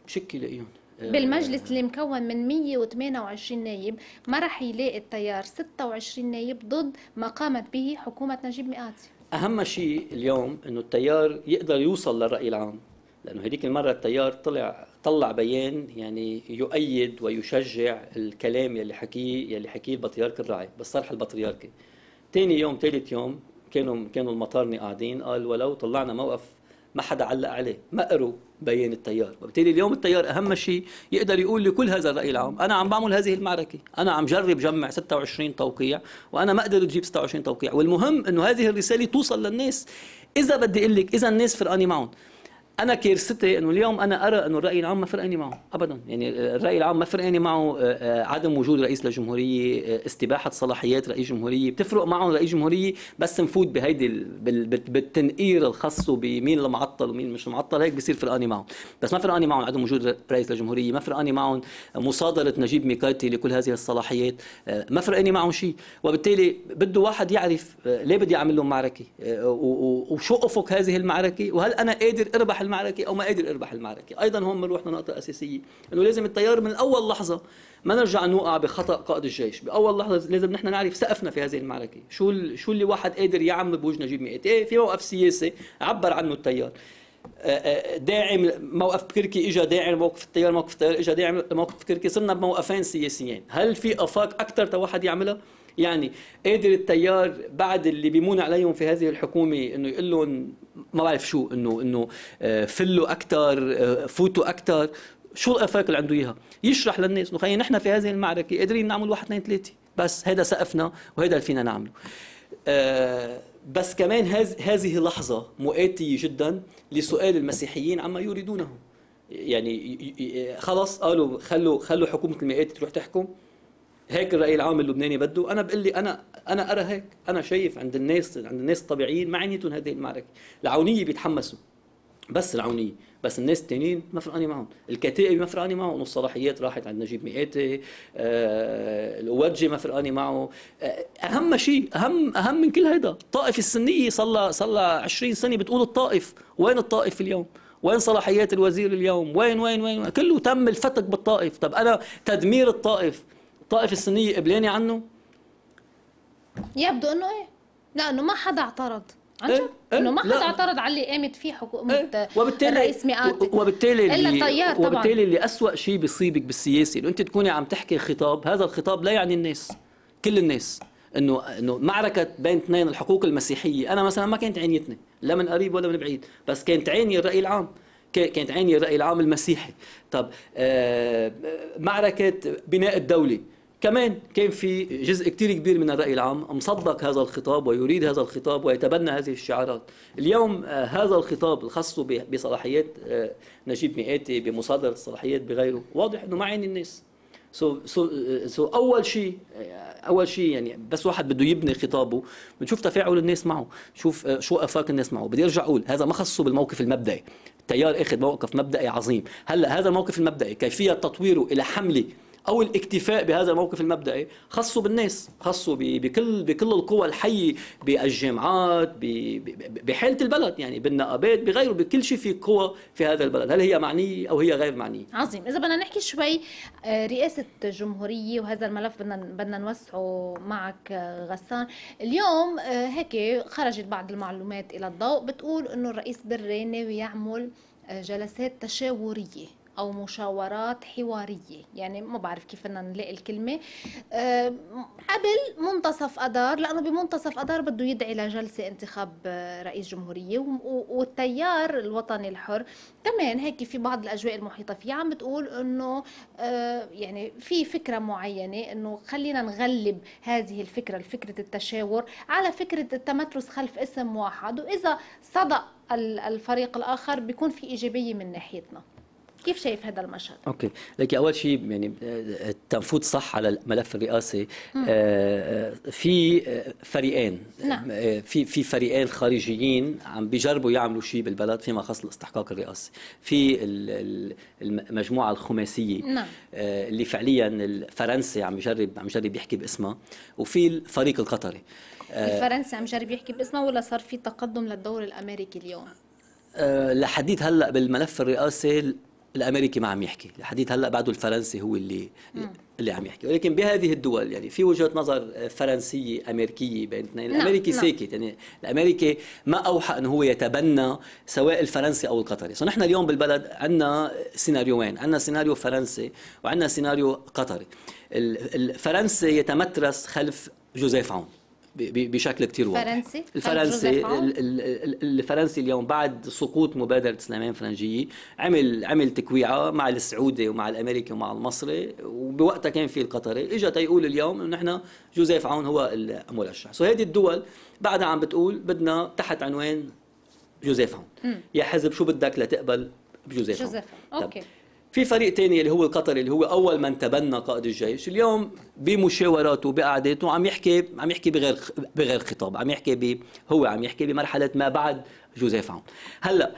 بشكي لاقيهم آه، بالمجلس اللي مكون من 128 نايب ما رح يلاقي التيار 26 نايب ضد ما قامت به حكومة نجيب مئاتي أهم شيء اليوم أنه التيار يقدر يوصل للرأي العام لأنه هذيك المرة التيار طلع طلع بيان يعني يؤيد ويشجع الكلام يلي حكيه يلي حكيه البطريرك الراعي بالصرح البطريركي تاني يوم ثالث يوم كانوا كانوا المطارنه قاعدين قال ولو طلعنا موقف ما حدا علق عليه ما قروا بيان التيار وبالتالي اليوم التيار اهم شيء يقدر يقول لكل هذا الراي العام انا عم بعمل هذه المعركه انا عم جرب جمع 26 توقيع وانا ما قدرت اجيب 26 توقيع والمهم انه هذه الرساله توصل للناس اذا بدي اقول لك اذا الناس فرقانه معهم انا كارثتي انه اليوم انا ارى انه الراي العام ما فرقاني معه ابدا يعني الراي العام ما فرقاني معه آه، آه، عدم وجود رئيس لجمهوريه آه، استباحه صلاحيات رئيس جمهوريه بتفرق معهم رئيس جمهوريه بس نفوت بهيدي بالتنقير الخاص بمين المعطل ومين مش معطل هيك بصير فرقاني معهم بس ما فرقاني معهم عدم وجود رئيس لجمهوريه ما فرقاني معهم مصادره نجيب ميكاتي لكل هذه الصلاحيات ما فرقاني معهم شيء وبالتالي بده واحد يعرف ليه بدي اعمل لهم معركه وشو افق هذه المعركه وهل انا قادر اربح المعركه او ما قادر يربح المعركه ايضا هون بنروح لنقطه اساسيه انه لازم التيار من اول لحظه ما نرجع نوقع بخطا قائد الجيش باول لحظه لازم نحن نعرف سقفنا في هذه المعركه شو شو اللي واحد قادر يعمل بوجه نجيب إيه في موقف سياسي عبر عنه التيار آه، آه، داعم موقف كركي اجى داعم موقف التيار موقف التيار اجى داعم موقف كركي صرنا بموقفين سياسيين هل في افاق اكثر تواحد يعملها يعني قادر التيار بعد اللي بيمون عليهم في هذه الحكومه انه يقول لهم ما بعرف شو انه انه آه، فلوا اكثر آه، فوتوا اكثر شو الافاق اللي عنده اياها يشرح للناس انه خلينا نحن في هذه المعركه قادرين نعمل واحد اثنين ثلاثه بس هذا سقفنا وهذا اللي فينا نعمله آه، بس كمان هذه لحظه مؤاتيه جدا لسؤال المسيحيين عما يريدونه يعني خلص قالوا خلوا خلوا حكومه المئات تروح تحكم هيك الراي العام اللبناني بده انا بقول لي انا انا ارى هيك انا شايف عند الناس عند الناس الطبيعيين ما عنيتهم هذه المعركه العونيه بيتحمسوا بس العونيه بس الناس التانيين ما فرقاني معهم الكتائب ما فرقاني معهم الصلاحيات راحت عند نجيب مئاتي آه الوجه ما فرقاني معه آه، اهم شيء اهم اهم من كل هيدا الطائف السنيه صار صار 20 سنه بتقول الطائف وين الطائف اليوم وين صلاحيات الوزير اليوم وين وين وين, وين؟ كله تم الفتك بالطائف طب انا تدمير الطائف الطائفه السنيه قبلانه عنه؟ يبدو انه ايه لانه ما حدا اعترض عن إيه؟ جد إيه؟ انه ما حدا اعترض على اللي قامت فيه حكومه إيه؟ وبالتالي رئيس مئات وبالتالي الا التيار طبعا وبالتالي اللي اسوء شيء بيصيبك بالسياسه انه انت تكوني عم تحكي خطاب هذا الخطاب لا يعني الناس كل الناس انه انه معركه بين اثنين الحقوق المسيحيه انا مثلا ما كانت عينيتني لا من قريب ولا من بعيد بس كانت عيني الراي العام كانت عيني الراي العام المسيحي طب آه معركه بناء الدوله كمان كان في جزء كتير كبير من الرأي العام مصدق هذا الخطاب ويريد هذا الخطاب ويتبنى هذه الشعارات اليوم آه، هذا الخطاب الخاص بصلاحيات آه، نجيب مئاتي بمصادرة الصلاحيات بغيره واضح أنه ما عين الناس سو سو سو اول شيء آه، اول شيء يعني بس واحد بده يبني خطابه بنشوف تفاعل الناس معه شوف شو افاق الناس معه بدي ارجع اقول هذا ما خصه بالموقف المبدئي التيار اخذ موقف مبدئي عظيم هلا هذا الموقف المبدئي كيفيه تطويره الى حمله او الاكتفاء بهذا الموقف المبدئي خصوا بالناس خصوا بكل بكل القوى الحيه بالجامعات بحاله البلد يعني بالنقابات بغيره بكل شيء في قوى في هذا البلد هل هي معنيه او هي غير معنيه عظيم اذا بدنا نحكي شوي آه، رئاسه الجمهوريه وهذا الملف بدنا بدنا نوسعه معك آه، غسان اليوم آه، هيك خرجت بعض المعلومات الى الضوء بتقول انه الرئيس بري ناوي يعمل جلسات تشاوريه او مشاورات حواريه يعني ما بعرف كيف بدنا نلاقي الكلمه أه قبل منتصف اذار لانه بمنتصف اذار بده يدعي لجلسه انتخاب آه، رئيس جمهوريه والتيار الوطني الحر كمان هيك في بعض الاجواء المحيطه فيه عم بتقول انه أه يعني في فكره معينه انه خلينا نغلب هذه الفكره فكره التشاور على فكره التمترس خلف اسم واحد واذا صدق الفريق الاخر بيكون في ايجابيه من ناحيتنا كيف شايف هذا المشهد؟ اوكي، لكن اول شيء يعني آه، تنفوت صح على الملف الرئاسي آه، آه، في فريقين نعم. في في فريقين خارجيين عم بيجربوا يعملوا شيء بالبلد فيما خص الاستحقاق الرئاسي، في المجموعه الخماسيه نعم. اللي فعليا الفرنسي عم يجرب عم يجرب يحكي باسمها وفي الفريق القطري الفرنسي عم يجرب يحكي باسمها ولا صار في تقدم للدور الامريكي اليوم؟ لحديت هلا بالملف الرئاسي الامريكي ما عم يحكي لحديت هلا بعده الفرنسي هو اللي مم. اللي عم يحكي ولكن بهذه الدول يعني في وجهه نظر آه، فرنسيه امريكيه بين اثنين نعم، الامريكي نعم. ساكت يعني الامريكي ما اوحى انه هو يتبنى سواء الفرنسي او القطري سو نحن اليوم بالبلد عندنا سيناريوين عندنا سيناريو فرنسي وعندنا سيناريو قطري الفرنسي يتمترس خلف جوزيف عون بشكل كتير واضح الفرنسي الفرنسي الفرنسي اليوم بعد سقوط مبادره سليمان فرنجيه عمل عمل تكويعه مع السعودي ومع الامريكي ومع المصري وبوقتها كان في القطري اجى تيقول اليوم انه نحن جوزيف عون هو المرشح سو هذه الدول بعدها عم بتقول بدنا تحت عنوان جوزيف عون يا حزب شو بدك لتقبل بجوزيف, جوزيف عون جوزيف اوكي في فريق تاني اللي هو القطري اللي هو اول من تبنى قائد الجيش اليوم بمشاوراته بقعداته عم يحكي عم يحكي بغير بغير خطاب عم يحكي ب هو عم يحكي بمرحله ما بعد جوزيف عون هلا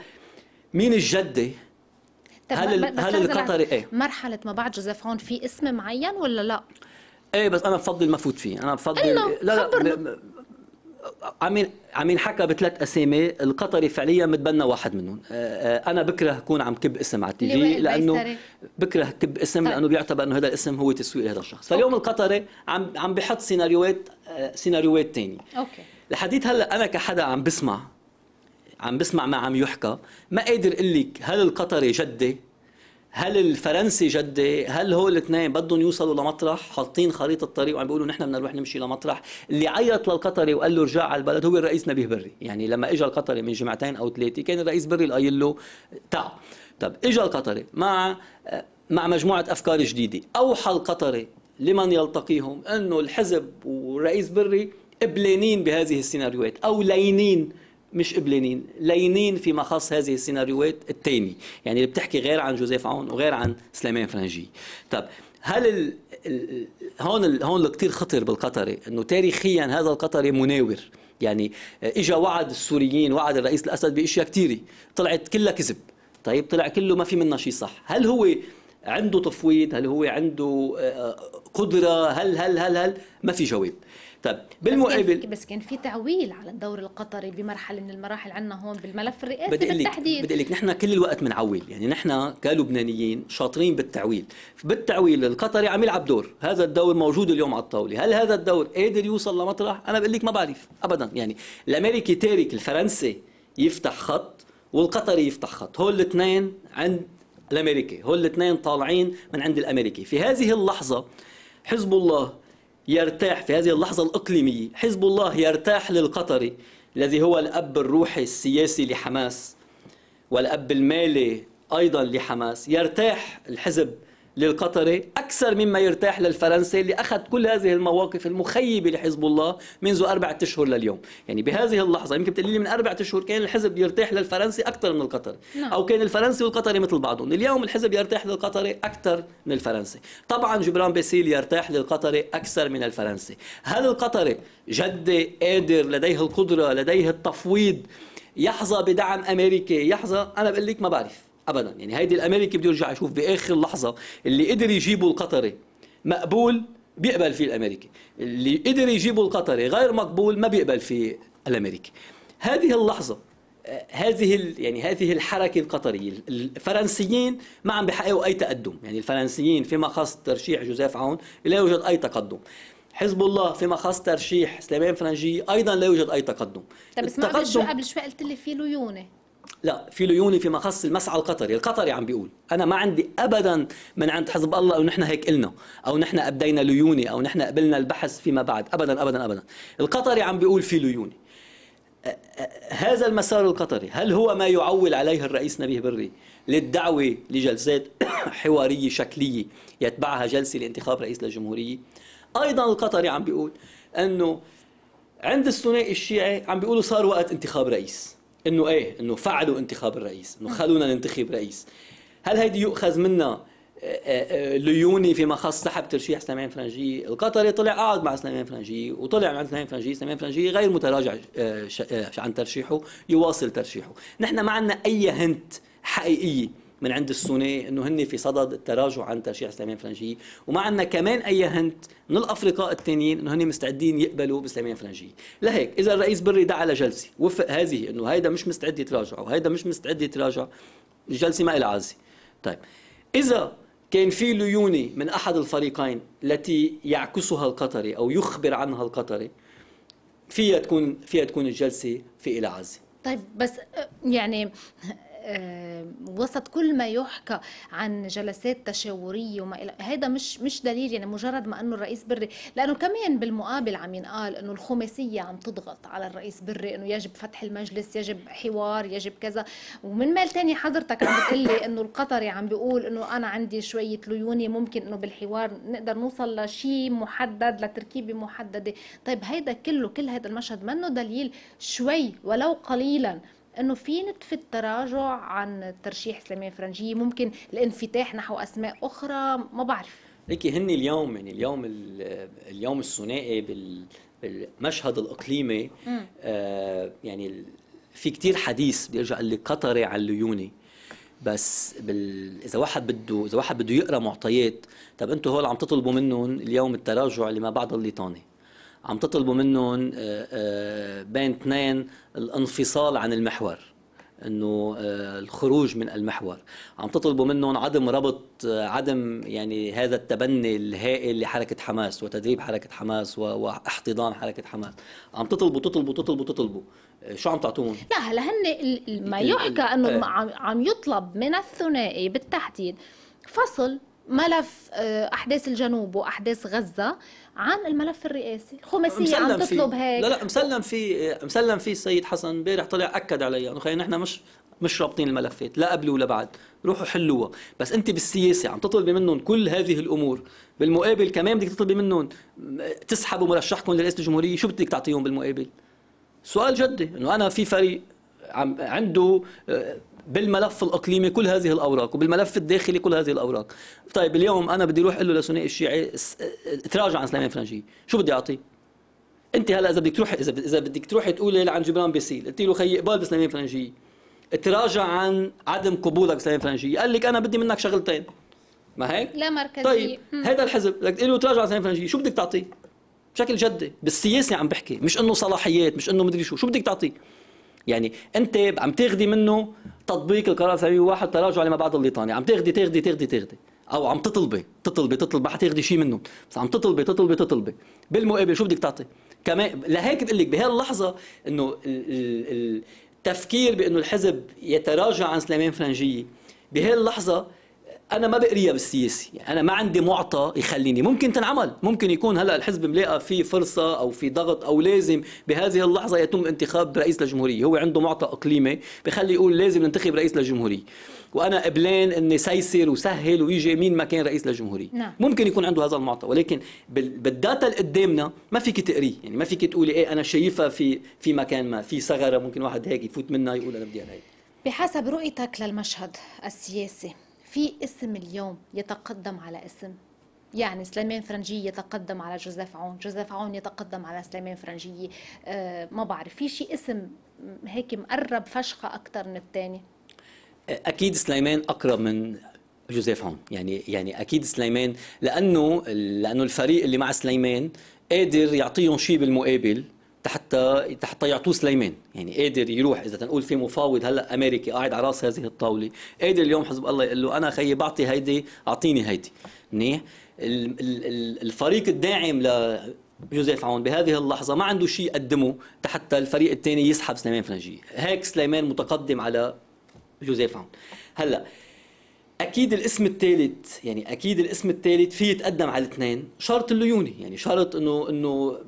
مين الجده هل هل القطري ايه مرحله ما بعد جوزيف عون في اسم معين ولا لا ايه بس انا بفضل ما فوت فيه انا بفضل لا لا عم عم ينحكى بثلاث اسامي القطري فعليا متبنى واحد منهم آه، آه، انا بكره كون عم كب اسم على التي في لانه بكره كب اسم طيب. لانه بيعتبر انه هذا الاسم هو تسويق لهذا الشخص فاليوم أوكي. القطري عم عم بحط سيناريوهات آه، سيناريوهات ثانيه اوكي لحديت هلا انا كحدا عم بسمع عم بسمع ما عم يحكى ما قادر اقول لك هل القطري جدي هل الفرنسي جدة هل هو الاثنين بدهم يوصلوا لمطرح حاطين خريطة الطريق وعم بيقولوا نحن بدنا نروح نمشي لمطرح اللي عيط للقطري وقال له ارجع على البلد هو الرئيس نبيه بري يعني لما اجى القطري من جمعتين او ثلاثه كان الرئيس بري اللي قايل له تع طب اجى القطري مع مع مجموعة أفكار جديدة أوحى القطري لمن يلتقيهم أنه الحزب والرئيس بري قبلانين بهذه السيناريوهات أو لينين مش قبلانين لينين فيما خص هذه السيناريوهات الثاني يعني اللي بتحكي غير عن جوزيف عون وغير عن سليمان فرنجي طب هل ال... ال... هون ال... هون اللي كثير خطر بالقطري انه تاريخيا هذا القطري مناور يعني اجى وعد السوريين وعد الرئيس الاسد باشياء كثيره طلعت كلها كذب طيب طلع كله ما في منها شيء صح هل هو عنده تفويض هل هو عنده آه، قدره هل هل هل هل ما في جواب طيب بالمقابل بس كان في تعويل على الدور القطري بمرحله من المراحل عندنا هون بالملف الرئاسي بدي بالتحديد بدي لك نحن كل الوقت بنعول يعني نحن كلبنانيين شاطرين بالتعويل بالتعويل القطري عم يلعب دور هذا الدور موجود اليوم على الطاوله هل هذا الدور قادر يوصل لمطرح انا بقول لك ما بعرف ابدا يعني الامريكي تارك الفرنسي يفتح خط والقطري يفتح خط هول الاثنين عند الامريكي هول الاثنين طالعين من عند الامريكي في هذه اللحظه حزب الله يرتاح في هذه اللحظة الإقليمية حزب الله يرتاح للقطري الذي هو الأب الروحي السياسي لحماس والأب المالي أيضا لحماس يرتاح الحزب للقطري أكثر مما يرتاح للفرنسي اللي أخذ كل هذه المواقف المخيبة لحزب الله منذ أربعة أشهر لليوم يعني بهذه اللحظة يمكن تقول لي من أربعة أشهر كان الحزب يرتاح للفرنسي أكثر من القطري نعم. أو كان الفرنسي والقطري مثل بعضهم اليوم الحزب يرتاح للقطري أكثر من الفرنسي طبعا جبران باسيل يرتاح للقطري أكثر من الفرنسي هل القطري جد قادر لديه القدرة لديه التفويض يحظى بدعم أمريكي يحظى أنا بقول لك ما بعرف ابدا يعني هيدي الامريكي بده يرجع يشوف باخر لحظه اللي قدر يجيبه القطري مقبول بيقبل فيه الامريكي اللي قدر يجيبه القطري غير مقبول ما بيقبل فيه الامريكي هذه اللحظه هذه يعني هذه الحركه القطريه الفرنسيين ما عم بيحققوا اي تقدم يعني الفرنسيين فيما خص ترشيح جوزيف عون لا يوجد اي تقدم حزب الله فيما خص ترشيح سليمان فرنجي ايضا لا يوجد اي تقدم طب اسمع التقدم قبل شوي قلت لي في ليونه لا في ليوني فيما خص المسعى القطري القطري عم بيقول انا ما عندي ابدا من عند حزب الله او نحن هيك قلنا او نحن ابدينا ليوني او نحن قبلنا البحث فيما بعد ابدا ابدا ابدا القطري عم بيقول في ليوني هذا المسار القطري هل هو ما يعول عليه الرئيس نبيه بري للدعوة لجلسات حوارية شكلية يتبعها جلسة لانتخاب رئيس للجمهورية أيضا القطري عم بيقول أنه عند الثنائي الشيعي عم بيقولوا صار وقت انتخاب رئيس انه ايه انه فعلوا انتخاب الرئيس انه خلونا ننتخب رئيس هل هيدي يؤخذ منا آه، آه، آه، ليوني فيما خص سحب ترشيح سليمان فرنجي القطري طلع قعد مع سليمان فرنجي وطلع مع سليمان فرنجي سليمان فرنجي غير متراجع عن ترشيحه يواصل ترشيحه نحن ما عندنا اي هنت حقيقيه من عند السوني انه هن في صدد التراجع عن ترشيح سليمان الفرنجيه وما عندنا كمان اي هنت من الافرقاء الثانيين انه هن مستعدين يقبلوا بسليمان الفرنجيه لهيك اذا الرئيس بري دعا لجلسه وفق هذه انه هيدا مش مستعد يتراجع وهيدا مش مستعد يتراجع الجلسه ما لها عزه طيب اذا كان في ليونه من احد الفريقين التي يعكسها القطري او يخبر عنها القطري فيها تكون فيها تكون الجلسه في لها عزه طيب بس يعني آه، وسط كل ما يحكى عن جلسات تشاوريه وما إلى هذا مش مش دليل يعني مجرد ما انه الرئيس بري لانه كمان بالمقابل عم ينقال انه الخماسيه عم تضغط على الرئيس بري انه يجب فتح المجلس يجب حوار يجب كذا ومن مال تاني حضرتك عم بتقلي انه القطري عم بيقول انه انا عندي شويه ليونه ممكن انه بالحوار نقدر نوصل لشيء محدد لتركيبه محدده طيب هيدا كله كل هذا المشهد منه دليل شوي ولو قليلا انه في نتف التراجع عن ترشيح سليمان فرنجيه ممكن الانفتاح نحو اسماء اخرى ما بعرف ليكي هن اليوم يعني اليوم اليوم الثنائي بالمشهد الاقليمي آه يعني في كتير حديث بدي ارجع قطري على الليوني بس بال... اذا واحد بده اذا واحد بده يقرا معطيات طب انتم هول عم تطلبوا منهم اليوم التراجع لما بعد الليطاني عم تطلبوا منهم آه، آه، بين اثنين الانفصال عن المحور انه آه، الخروج من المحور عم تطلبوا منهم عدم ربط عدم يعني هذا التبني الهائل لحركه حماس وتدريب حركه حماس واحتضان حركه حماس عم تطلبوا تطلبوا تطلبوا تطلبوا شو عم تعطون لا هلا هن ما يحكى انه عم يطلب من الثنائي بالتحديد فصل ملف احداث الجنوب واحداث غزه عن الملف الرئاسي الخماسيه عم تطلب هيك لا لا مسلم في مسلم في السيد حسن امبارح طلع اكد عليها انه خلينا نحن مش مش رابطين الملفات لا قبل ولا بعد روحوا حلوها بس انت بالسياسه عم تطلبي منهم كل هذه الامور بالمقابل كمان بدك تطلبي منهم تسحبوا مرشحكم لرئاسه الجمهوريه شو بدك تعطيهم بالمقابل سؤال جدي انه انا في فريق عنده آه، بالملف الاقليمي كل هذه الاوراق وبالملف الداخلي كل هذه الاوراق طيب اليوم انا بدي اروح اقول له لثنائي الشيعي آه، آه، تراجع عن سليمان فرنجي شو بدي اعطيه انت هلا اذا بدك تروح اذا اذا بدك تروحي تقولي عن جبران بيسيل قلت له خيي اقبال بسليمان فرنجي تراجع عن عدم قبولك سليمان فرنجي قال لك انا بدي منك شغلتين ما هيك لا مركزيه طيب هذا الحزب بدك تقول له تراجع عن سليمان فرنجي شو بدك تعطيه بشكل جدي بالسياسه عم بحكي مش انه صلاحيات مش انه مدري شو شو بدك تعطيه يعني انت عم تاخذي منه تطبيق القرار 701 تراجع لما بعد الليطاني عم تاخذي تاخذي تاخذي تاخذي او عم تطلبي تطلبي تطلبي ما حتاخذي شيء منه بس عم تطلبي تطلبي تطلبي بالمقابل شو بدك تعطي كمان لهيك بقول لك بهاللحظه انه التفكير بانه الحزب يتراجع عن سليمان فرنجيه بهاللحظه انا ما بقريها بالسياسي يعني انا ما عندي معطى يخليني ممكن تنعمل ممكن يكون هلا الحزب ملاقى في فرصه او في ضغط او لازم بهذه اللحظه يتم انتخاب رئيس للجمهوريه هو عنده معطى اقليمي بخلي يقول لازم ننتخب رئيس للجمهوريه وانا قبلان اني سيسر وسهل ويجي مين ما كان رئيس للجمهوريه نعم. ممكن يكون عنده هذا المعطى ولكن بالداتا اللي قدامنا ما فيك تقريه يعني ما فيك تقولي ايه انا شايفها في في مكان ما في ثغره ممكن واحد هيك يفوت منها يقول انا بدي هيك بحسب رؤيتك للمشهد السياسي في اسم اليوم يتقدم على اسم يعني سليمان فرنجية يتقدم على جوزيف عون جوزيف عون يتقدم على سليمان فرنجية أه ما بعرف في شيء اسم هيك مقرب فشخة أكثر من الثاني أكيد سليمان أقرب من جوزيف عون يعني يعني أكيد سليمان لأنه لأنه الفريق اللي مع سليمان قادر يعطيهم شيء بالمقابل حتى حتى يعطوه سليمان يعني قادر يروح اذا تنقول في مفاوض هلا امريكي قاعد على راس هذه الطاوله قادر اليوم حزب الله يقول له انا خيي بعطي هيدي اعطيني هيدي منيح الفريق الداعم ل جوزيف عون بهذه اللحظة ما عنده شيء يقدمه حتى الفريق الثاني يسحب سليمان فرنجي هيك سليمان متقدم على جوزيف عون هلأ اكيد الاسم الثالث يعني اكيد الاسم الثالث فيه يتقدم على الاثنين شرط الليوني يعني شرط انه انه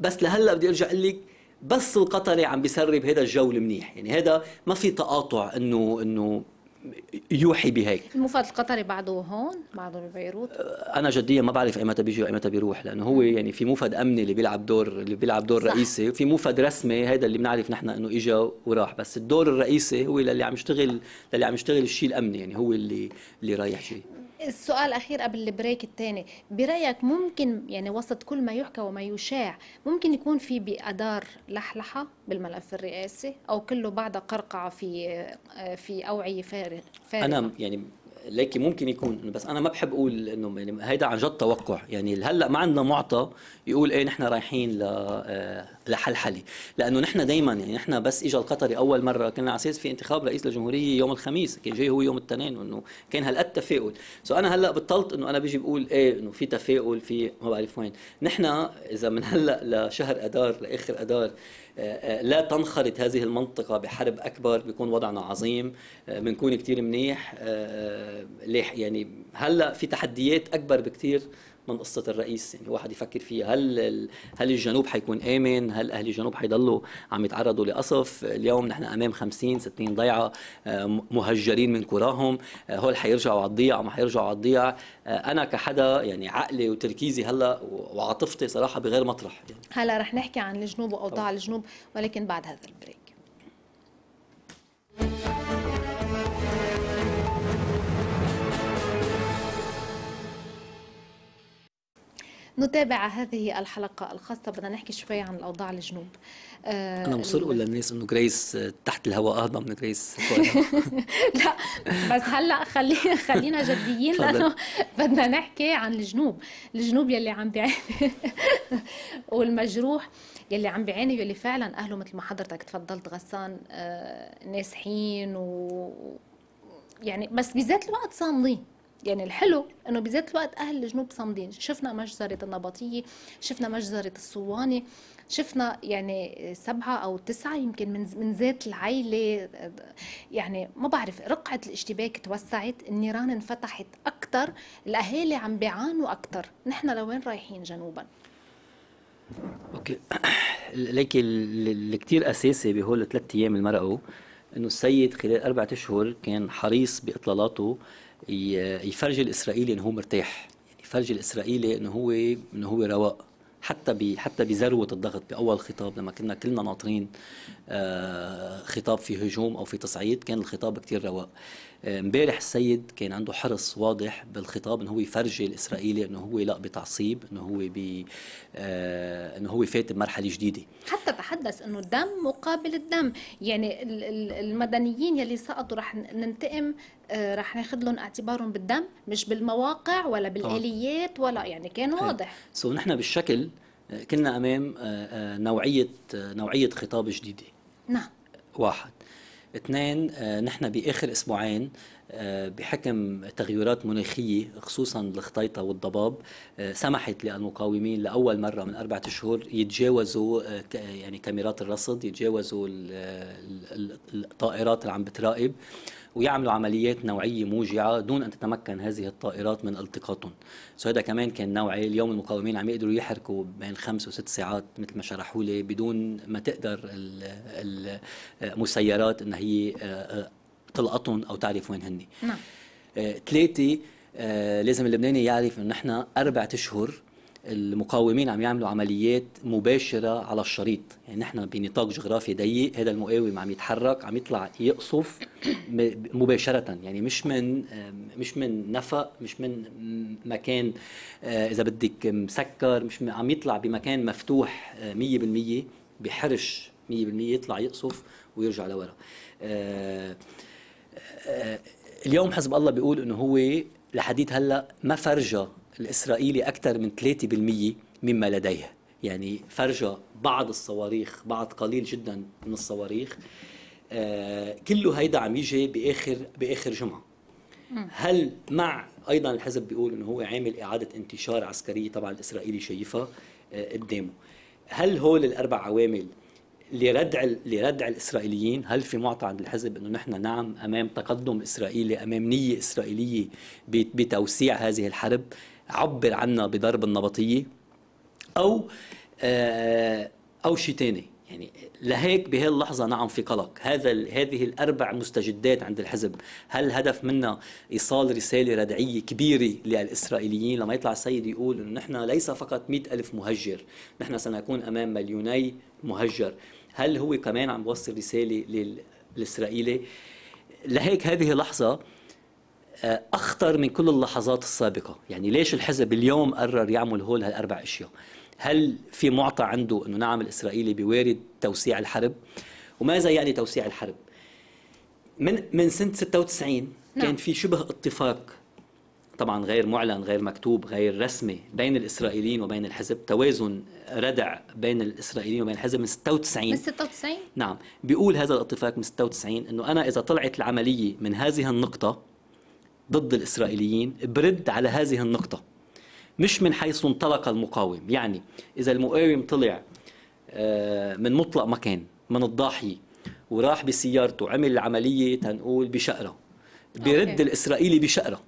بس لهلا بدي ارجع اقول لك بس القطري عم بيسرب هذا الجو المنيح يعني هذا ما في تقاطع انه انه يوحي بهيك المفاد القطري بعده هون بعده ببيروت أه، انا جديا ما بعرف ايمتى بيجي وايمتى بيروح لانه هو يعني في موفد امني اللي بيلعب دور اللي بيلعب دور صح. رئيسي وفي موفد رسمي هذا اللي بنعرف نحن انه اجى وراح بس الدور الرئيسي هو للي عم يشتغل للي عم يشتغل الشيء الامني يعني هو اللي اللي رايح شيء السؤال الاخير قبل البريك الثاني برايك ممكن يعني وسط كل ما يحكى وما يشاع ممكن يكون في بادار لحلحه بالملف الرئاسي او كله بعد قرقعه في آه، في اوعيه فارغه انا يعني لكن ممكن يكون بس انا ما بحب اقول انه يعني هيدا عن جد توقع يعني هلا ما عندنا معطى يقول ايه نحن رايحين ل آه، لحلحله لانه نحن دائما يعني نحن بس اجى القطري اول مره كنا على اساس في انتخاب رئيس للجمهوريه يوم الخميس كان جاي هو يوم الاثنين وانه كان هالقد تفاؤل سو انا هلا بطلت انه انا بيجي بقول ايه انه في تفاؤل في ما بعرف وين نحن اذا من هلا لشهر اذار لاخر اذار آه، آه، لا تنخرط هذه المنطقة بحرب أكبر بيكون وضعنا عظيم آه، بنكون كتير منيح يعني هلأ في تحديات أكبر بكتير من قصه الرئيس يعني واحد يفكر فيها هل هل الجنوب حيكون امن هل اهل الجنوب حيضلوا عم يتعرضوا لقصف اليوم نحن امام 50 60 ضيعه آه، مهجرين من قراهم آه، هول حيرجعوا على الضيع ما حيرجعوا على الضيع آه، انا كحدا يعني عقلي وتركيزي هلا وعاطفتي صراحه بغير مطرح يعني. هلا رح نحكي عن الجنوب واوضاع الجنوب ولكن بعد هذا البريد نتابع هذه الحلقة الخاصة بدنا نحكي شوي عن الأوضاع الجنوب آه، أنا مصر أقول للناس إنه جريس آه، تحت الهواء أهضم من جريس لا بس هلا خلي خلينا جديين لأنه بدنا نحكي عن الجنوب الجنوب يلي عم بيعاني والمجروح يلي عم بيعاني واللي فعلا أهله مثل ما حضرتك تفضلت غسان آه، نازحين و يعني بس بذات الوقت صامدين يعني الحلو انه بذات الوقت اهل الجنوب صامدين شفنا مجزره النبطيه شفنا مجزره الصواني شفنا يعني سبعه او تسعه يمكن من من ذات العيله يعني ما بعرف رقعه الاشتباك توسعت النيران انفتحت اكثر الاهالي عم بيعانوا اكثر نحن لوين رايحين جنوبا اوكي ليكي اللي كثير اساسي بهول الثلاث ايام اللي مرقوا انه السيد خلال اربعة اشهر كان حريص باطلالاته يفرجي الاسرائيلي انه هو مرتاح يعني يفرجي الاسرائيلي انه هو انه هو رواق حتى بي حتى بذروه الضغط باول خطاب لما كنا كلنا ناطرين آه، خطاب في هجوم او في تصعيد كان الخطاب كثير رواق آه، امبارح السيد كان عنده حرص واضح بالخطاب انه هو يفرجي الاسرائيلي انه هو لا بتعصيب انه هو ب آه انه هو فات بمرحله جديده حتى تحدث انه الدم مقابل الدم يعني المدنيين يلي سقطوا رح ننتقم آه، رح ناخذ لهم اعتبارهم بالدم مش بالمواقع ولا بالاليات ولا يعني كان واضح سو نحن بالشكل آه، كنا امام نوعيه نوعيه خطاب جديده نعم واحد اثنين آه، نحن باخر اسبوعين آه، بحكم تغيرات مناخية خصوصا الخطيطة والضباب آه، سمحت للمقاومين لأول مرة من أربعة أشهر يتجاوزوا يعني كاميرات الرصد يتجاوزوا الطائرات اللي عم بتراقب ويعملوا عمليات نوعيه موجعه دون ان تتمكن هذه الطائرات من التقاطهم سو هذا كمان كان نوعي اليوم المقاومين عم يقدروا يحركوا بين خمس وست ساعات مثل ما شرحوا لي بدون ما تقدر المسيرات ان هي آه، آه، تلقطهم او تعرف وين هن نعم ثلاثه آه، لازم اللبناني يعرف انه نحن اربع اشهر المقاومين عم يعملوا عمليات مباشره على الشريط يعني نحن بنطاق جغرافي ضيق هذا المقاوم عم يتحرك عم يطلع يقصف مباشره يعني مش من مش من نفق مش من مكان آه، اذا بدك مسكر مش عم يطلع بمكان مفتوح 100% آه، بحرش 100% يطلع يقصف ويرجع لورا آه، اليوم حزب الله بيقول انه هو لحديت هلا ما فرجى الاسرائيلي اكثر من 3% مما لديه يعني فرجى بعض الصواريخ بعض قليل جدا من الصواريخ آه، كله هيدا عم يجي باخر باخر جمعه هل مع ايضا الحزب بيقول انه هو عامل اعاده انتشار عسكريه طبعا الاسرائيلي شايفها آه، قدامه هل هول الاربع عوامل لردع لردع الاسرائيليين هل في معطى عند الحزب انه نحن نعم امام تقدم اسرائيلي امام نيه اسرائيليه بتوسيع هذه الحرب عبر عنا بضرب النبطيه او آه، او شيء ثاني يعني لهيك بهاللحظه نعم في قلق هذا هذه الاربع مستجدات عند الحزب هل هدف منا ايصال رساله ردعيه كبيره للاسرائيليين لما يطلع السيد يقول انه نحن ليس فقط مئة ألف مهجر نحن سنكون امام مليوني مهجر هل هو كمان عم بوصل رساله للاسرائيلي لهيك هذه لحظه آه، اخطر من كل اللحظات السابقه يعني ليش الحزب اليوم قرر يعمل هول هالاربع اشياء هل في معطى عنده انه نعم الاسرائيلي بوارد توسيع الحرب وماذا يعني توسيع الحرب من من سنه 96 نعم. كان في شبه اتفاق طبعا غير معلن غير مكتوب غير رسمي بين الاسرائيليين وبين الحزب توازن ردع بين الاسرائيليين وبين الحزب من 96 من 96 نعم بيقول هذا الاتفاق من 96 انه انا اذا طلعت العمليه من هذه النقطه ضد الاسرائيليين برد على هذه النقطه مش من حيث انطلق المقاوم يعني اذا المقاوم طلع آه، من مطلق مكان من الضاحيه وراح بسيارته عمل العمليه تنقول بشقره برد أوكي. الاسرائيلي بشقره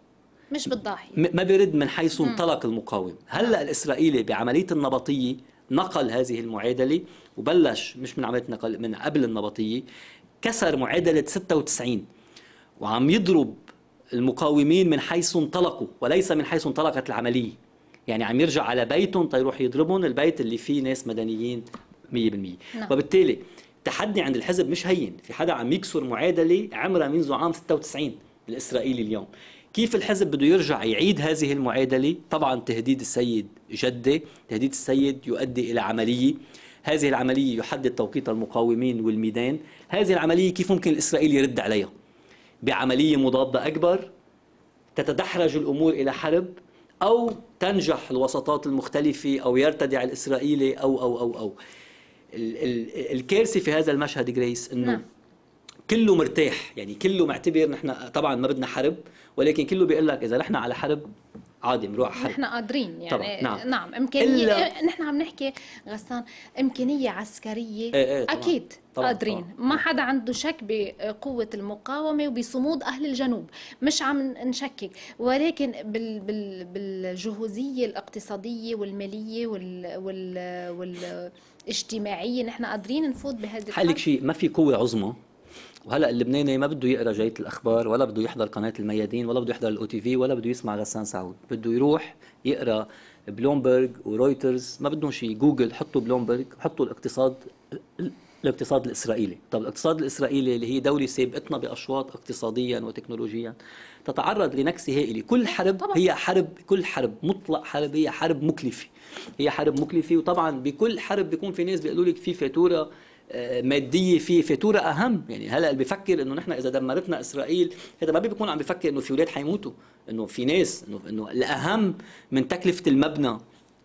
مش بالضاحيه ما بيرد من حيث انطلق المقاوم هلا نعم. الاسرائيلي بعمليه النبطيه نقل هذه المعادله وبلش مش من عمليه نقل من قبل النبطيه كسر معادله 96 وعم يضرب المقاومين من حيث انطلقوا وليس من حيث انطلقت العمليه يعني عم يرجع على بيتهم تيروح طيب يضربهم البيت اللي فيه ناس مدنيين 100% نعم. وبالتالي التحدي عند الحزب مش هين في حدا عم يكسر معادله عمرها منذ عام 96 الاسرائيلي اليوم كيف الحزب بده يرجع يعيد هذه المعادلة طبعا تهديد السيد جدة تهديد السيد يؤدي إلى عملية هذه العملية يحدد توقيت المقاومين والميدان هذه العملية كيف ممكن الإسرائيل يرد عليها بعملية مضادة أكبر تتدحرج الأمور إلى حرب أو تنجح الوسطات المختلفة أو يرتدع الإسرائيلي أو أو أو أو الكارثة في هذا المشهد جريس أنه نعم. كله مرتاح يعني كله معتبر نحن طبعا ما بدنا حرب ولكن كله بيقول لك اذا نحن على حرب عادي مروح حرب نحن قادرين يعني طبعا. نعم نعم امكانيه إلا... نحن عم نحكي غسان امكانيه عسكريه ايه ايه طبعا. اكيد طبعا. قادرين طبعا. ما حدا عنده شك بقوه المقاومه وبصمود اهل الجنوب مش عم نشكك ولكن بال... بال... بالجهوزيه الاقتصاديه والماليه وال, وال... وال... اجتماعيه نحن قادرين نفوت بهذا حالك شيء ما في قوه عظمى وهلا اللبناني ما بده يقرا جريده الاخبار ولا بده يحضر قناه الميادين ولا بده يحضر الاو تي في ولا بده يسمع غسان سعود بده يروح يقرا بلومبرج ورويترز ما بدهم شيء جوجل حطوا بلومبرج حطوا الاقتصاد الاقتصاد الاسرائيلي طب الاقتصاد الاسرائيلي اللي هي دوله سابقتنا باشواط اقتصاديا وتكنولوجيا تتعرض لنكس هائلي كل حرب طبعا. هي حرب كل حرب مطلق حرب هي حرب مكلفه هي حرب مكلفه وطبعا بكل حرب بيكون في ناس بيقولوا لك في فاتوره ماديه في فاتوره اهم يعني هلا اللي بفكر انه نحن اذا دمرتنا اسرائيل هذا ما بيكون عم بفكر انه في اولاد حيموتوا انه في ناس انه انه الاهم من تكلفه المبنى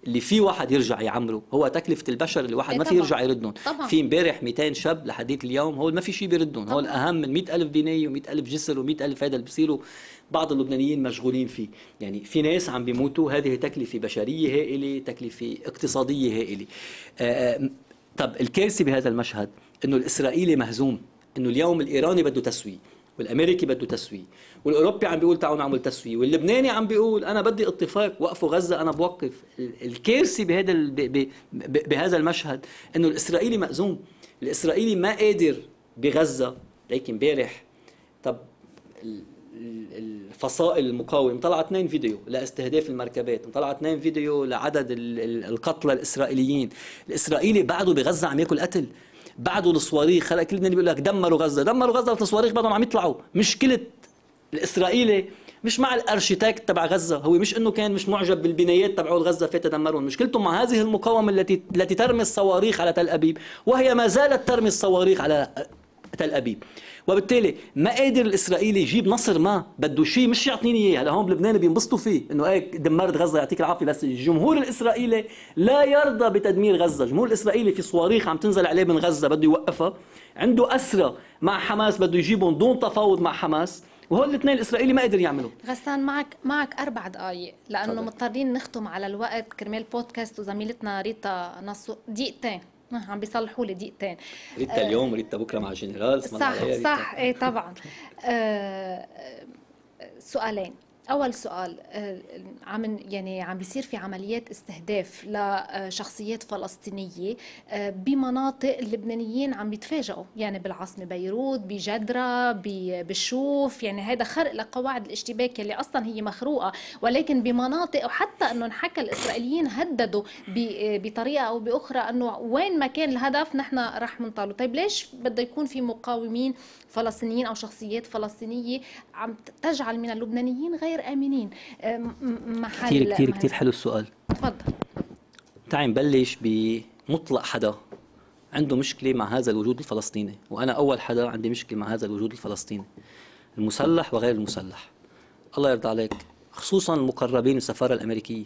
اللي في واحد يرجع يعمره هو تكلفه البشر اللي واحد إيه ما في يرجع يردهم في امبارح 200 شاب لحديت اليوم هو ما في شيء بيردهم هو الاهم من 100 الف بنايه و و100 ألف جسر و 100 ألف هذا اللي بصيروا بعض اللبنانيين مشغولين فيه يعني في ناس عم بيموتوا هذه تكلفه بشريه هائله تكلفه اقتصاديه هائله آه، طب الكارثه بهذا المشهد انه الاسرائيلي مهزوم انه اليوم الايراني بده تسويه والامريكي بده تسويه والاوروبي عم بيقول تعالوا نعمل تسويه واللبناني عم بيقول انا بدي اتفاق وقفوا غزه انا بوقف الكارثه بهذا ال... ب... ب... ب... بهذا المشهد انه الاسرائيلي مأزوم الاسرائيلي ما قادر بغزه لكن امبارح طب الفصائل المقاومه طلع اثنين فيديو لاستهداف المركبات طلع اثنين فيديو لعدد القتلى الاسرائيليين الاسرائيلي بعده بغزه عم ياكل قتل بعده الصواريخ هلا كل بيقول لك دمروا غزه دمروا غزه الصواريخ بعدهم عم يطلعوا مشكله الاسرائيلي مش مع الارشيتكت تبع غزه هو مش انه كان مش معجب بالبنايات تبعوا غزه فات دمرهم مشكلته مع هذه المقاومه التي التي ترمي الصواريخ على تل ابيب وهي ما زالت ترمي الصواريخ على تل ابيب وبالتالي ما قادر الاسرائيلي يجيب نصر ما بده شيء مش يعطيني اياه هلا يعني هون بلبنان بينبسطوا فيه انه ايه دمرت غزه يعطيك العافيه بس الجمهور الاسرائيلي لا يرضى بتدمير غزه الجمهور الاسرائيلي في صواريخ عم تنزل عليه من غزه بده يوقفها عنده اسرى مع حماس بده يجيبهم دون تفاوض مع حماس وهول الاثنين الاسرائيلي ما قدر يعملوا غسان معك معك اربع دقائق لانه مضطرين نختم على الوقت كرمال بودكاست وزميلتنا ريتا نصو دقيقتين آه، عم بيصلحوا لي دقيقتين ريتا آه اليوم ريتا بكره مع جنرال صح صح ايه طبعا آه, آه، سؤالين اول سؤال آه، عم يعني عم بيصير في عمليات استهداف لشخصيات فلسطينيه آه، بمناطق اللبنانيين عم بيتفاجئوا يعني بالعاصمه بيروت بجدره بالشوف يعني هذا خرق لقواعد الاشتباك اللي اصلا هي مخروقه ولكن بمناطق وحتى انه انحكى الاسرائيليين هددوا آه، بطريقه او باخرى انه وين ما كان الهدف نحن راح نطالب طيب ليش بده يكون في مقاومين فلسطينيين أو شخصيات فلسطينية عم تجعل من اللبنانيين غير آمنين محل كثير كثير كثير حلو السؤال تفضل تعي نبلش بمطلق حدا عنده مشكلة مع هذا الوجود الفلسطيني وأنا أول حدا عندي مشكلة مع هذا الوجود الفلسطيني المسلح وغير المسلح الله يرضى عليك خصوصا المقربين السفارة الأمريكية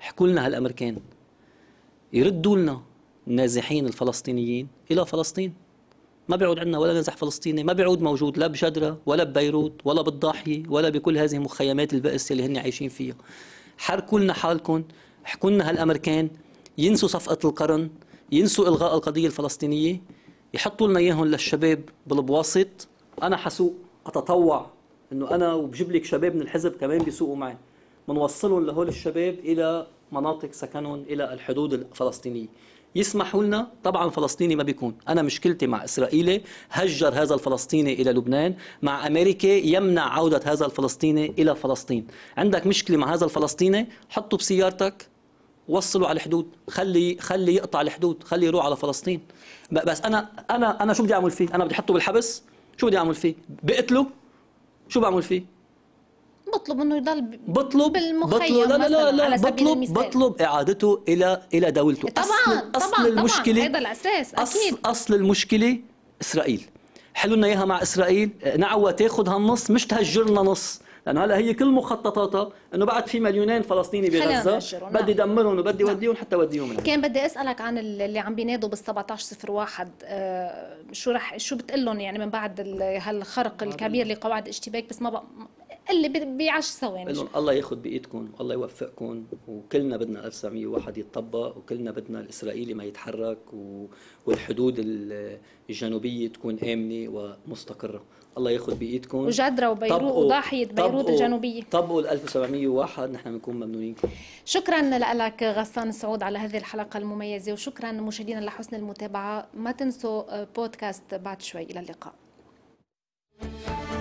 احكوا لنا هالأمريكان يردوا لنا النازحين الفلسطينيين إلى فلسطين ما بيعود عندنا ولا نزح فلسطيني ما بيعود موجود لا بجدرة ولا ببيروت ولا بالضاحية ولا بكل هذه المخيمات البئس اللي هن عايشين فيها حركوا لنا حالكم احكوا لنا هالأمريكان ينسوا صفقة القرن ينسوا إلغاء القضية الفلسطينية يحطوا لنا إياهم للشباب بالبواسط أنا حسوق أتطوع إنه أنا وبجيب لك شباب من الحزب كمان بيسوقوا معي بنوصلهم لهول الشباب إلى مناطق سكنهم إلى الحدود الفلسطينية يسمحوا لنا طبعا فلسطيني ما بيكون انا مشكلتي مع اسرائيلي هجر هذا الفلسطيني الى لبنان مع امريكا يمنع عوده هذا الفلسطيني الى فلسطين عندك مشكله مع هذا الفلسطيني حطه بسيارتك وصلوا على الحدود خلي خلي يقطع الحدود خلي يروح على فلسطين بس انا انا انا شو بدي اعمل فيه انا بدي احطه بالحبس شو بدي اعمل فيه بقتله شو بعمل فيه بطلب انه يضل بطلب بالمخيم بطلب لا لا لا, لا بطلب بطلب اعادته الى الى دولته طبعا اصل طبعا اصل المشكله هذا الاساس أكيد. اصل المشكله اسرائيل حلوا لنا اياها مع اسرائيل أه، نعوى تاخذ هالنص مش تهجر لنا نص لانه هلا هي كل مخططاتها انه بعد في مليونين فلسطيني بغزه نعم. بدي دمرهم وبدي وديهم حتى وديهم كان بدي اسالك عن اللي عم بينادوا بال 1701 آه شو رح شو بتقول لهم يعني من بعد هالخرق الكبير لقواعد الاشتباك بس ما بق... اللي بيعش ثواني لهم الله ياخذ بايدكم الله يوفقكم وكلنا بدنا 1901 يتطبق وكلنا بدنا الاسرائيلي ما يتحرك والحدود الجنوبيه تكون امنه ومستقره الله ياخذ بايدكم وجدرة وبيروت وضاحية بيروت الجنوبية طبقوا ال 1701 نحن بنكون ممنونين شكرا لك غسان سعود على هذه الحلقة المميزة وشكرا مشاهدينا لحسن المتابعة ما تنسوا آه، بودكاست بعد شوي إلى اللقاء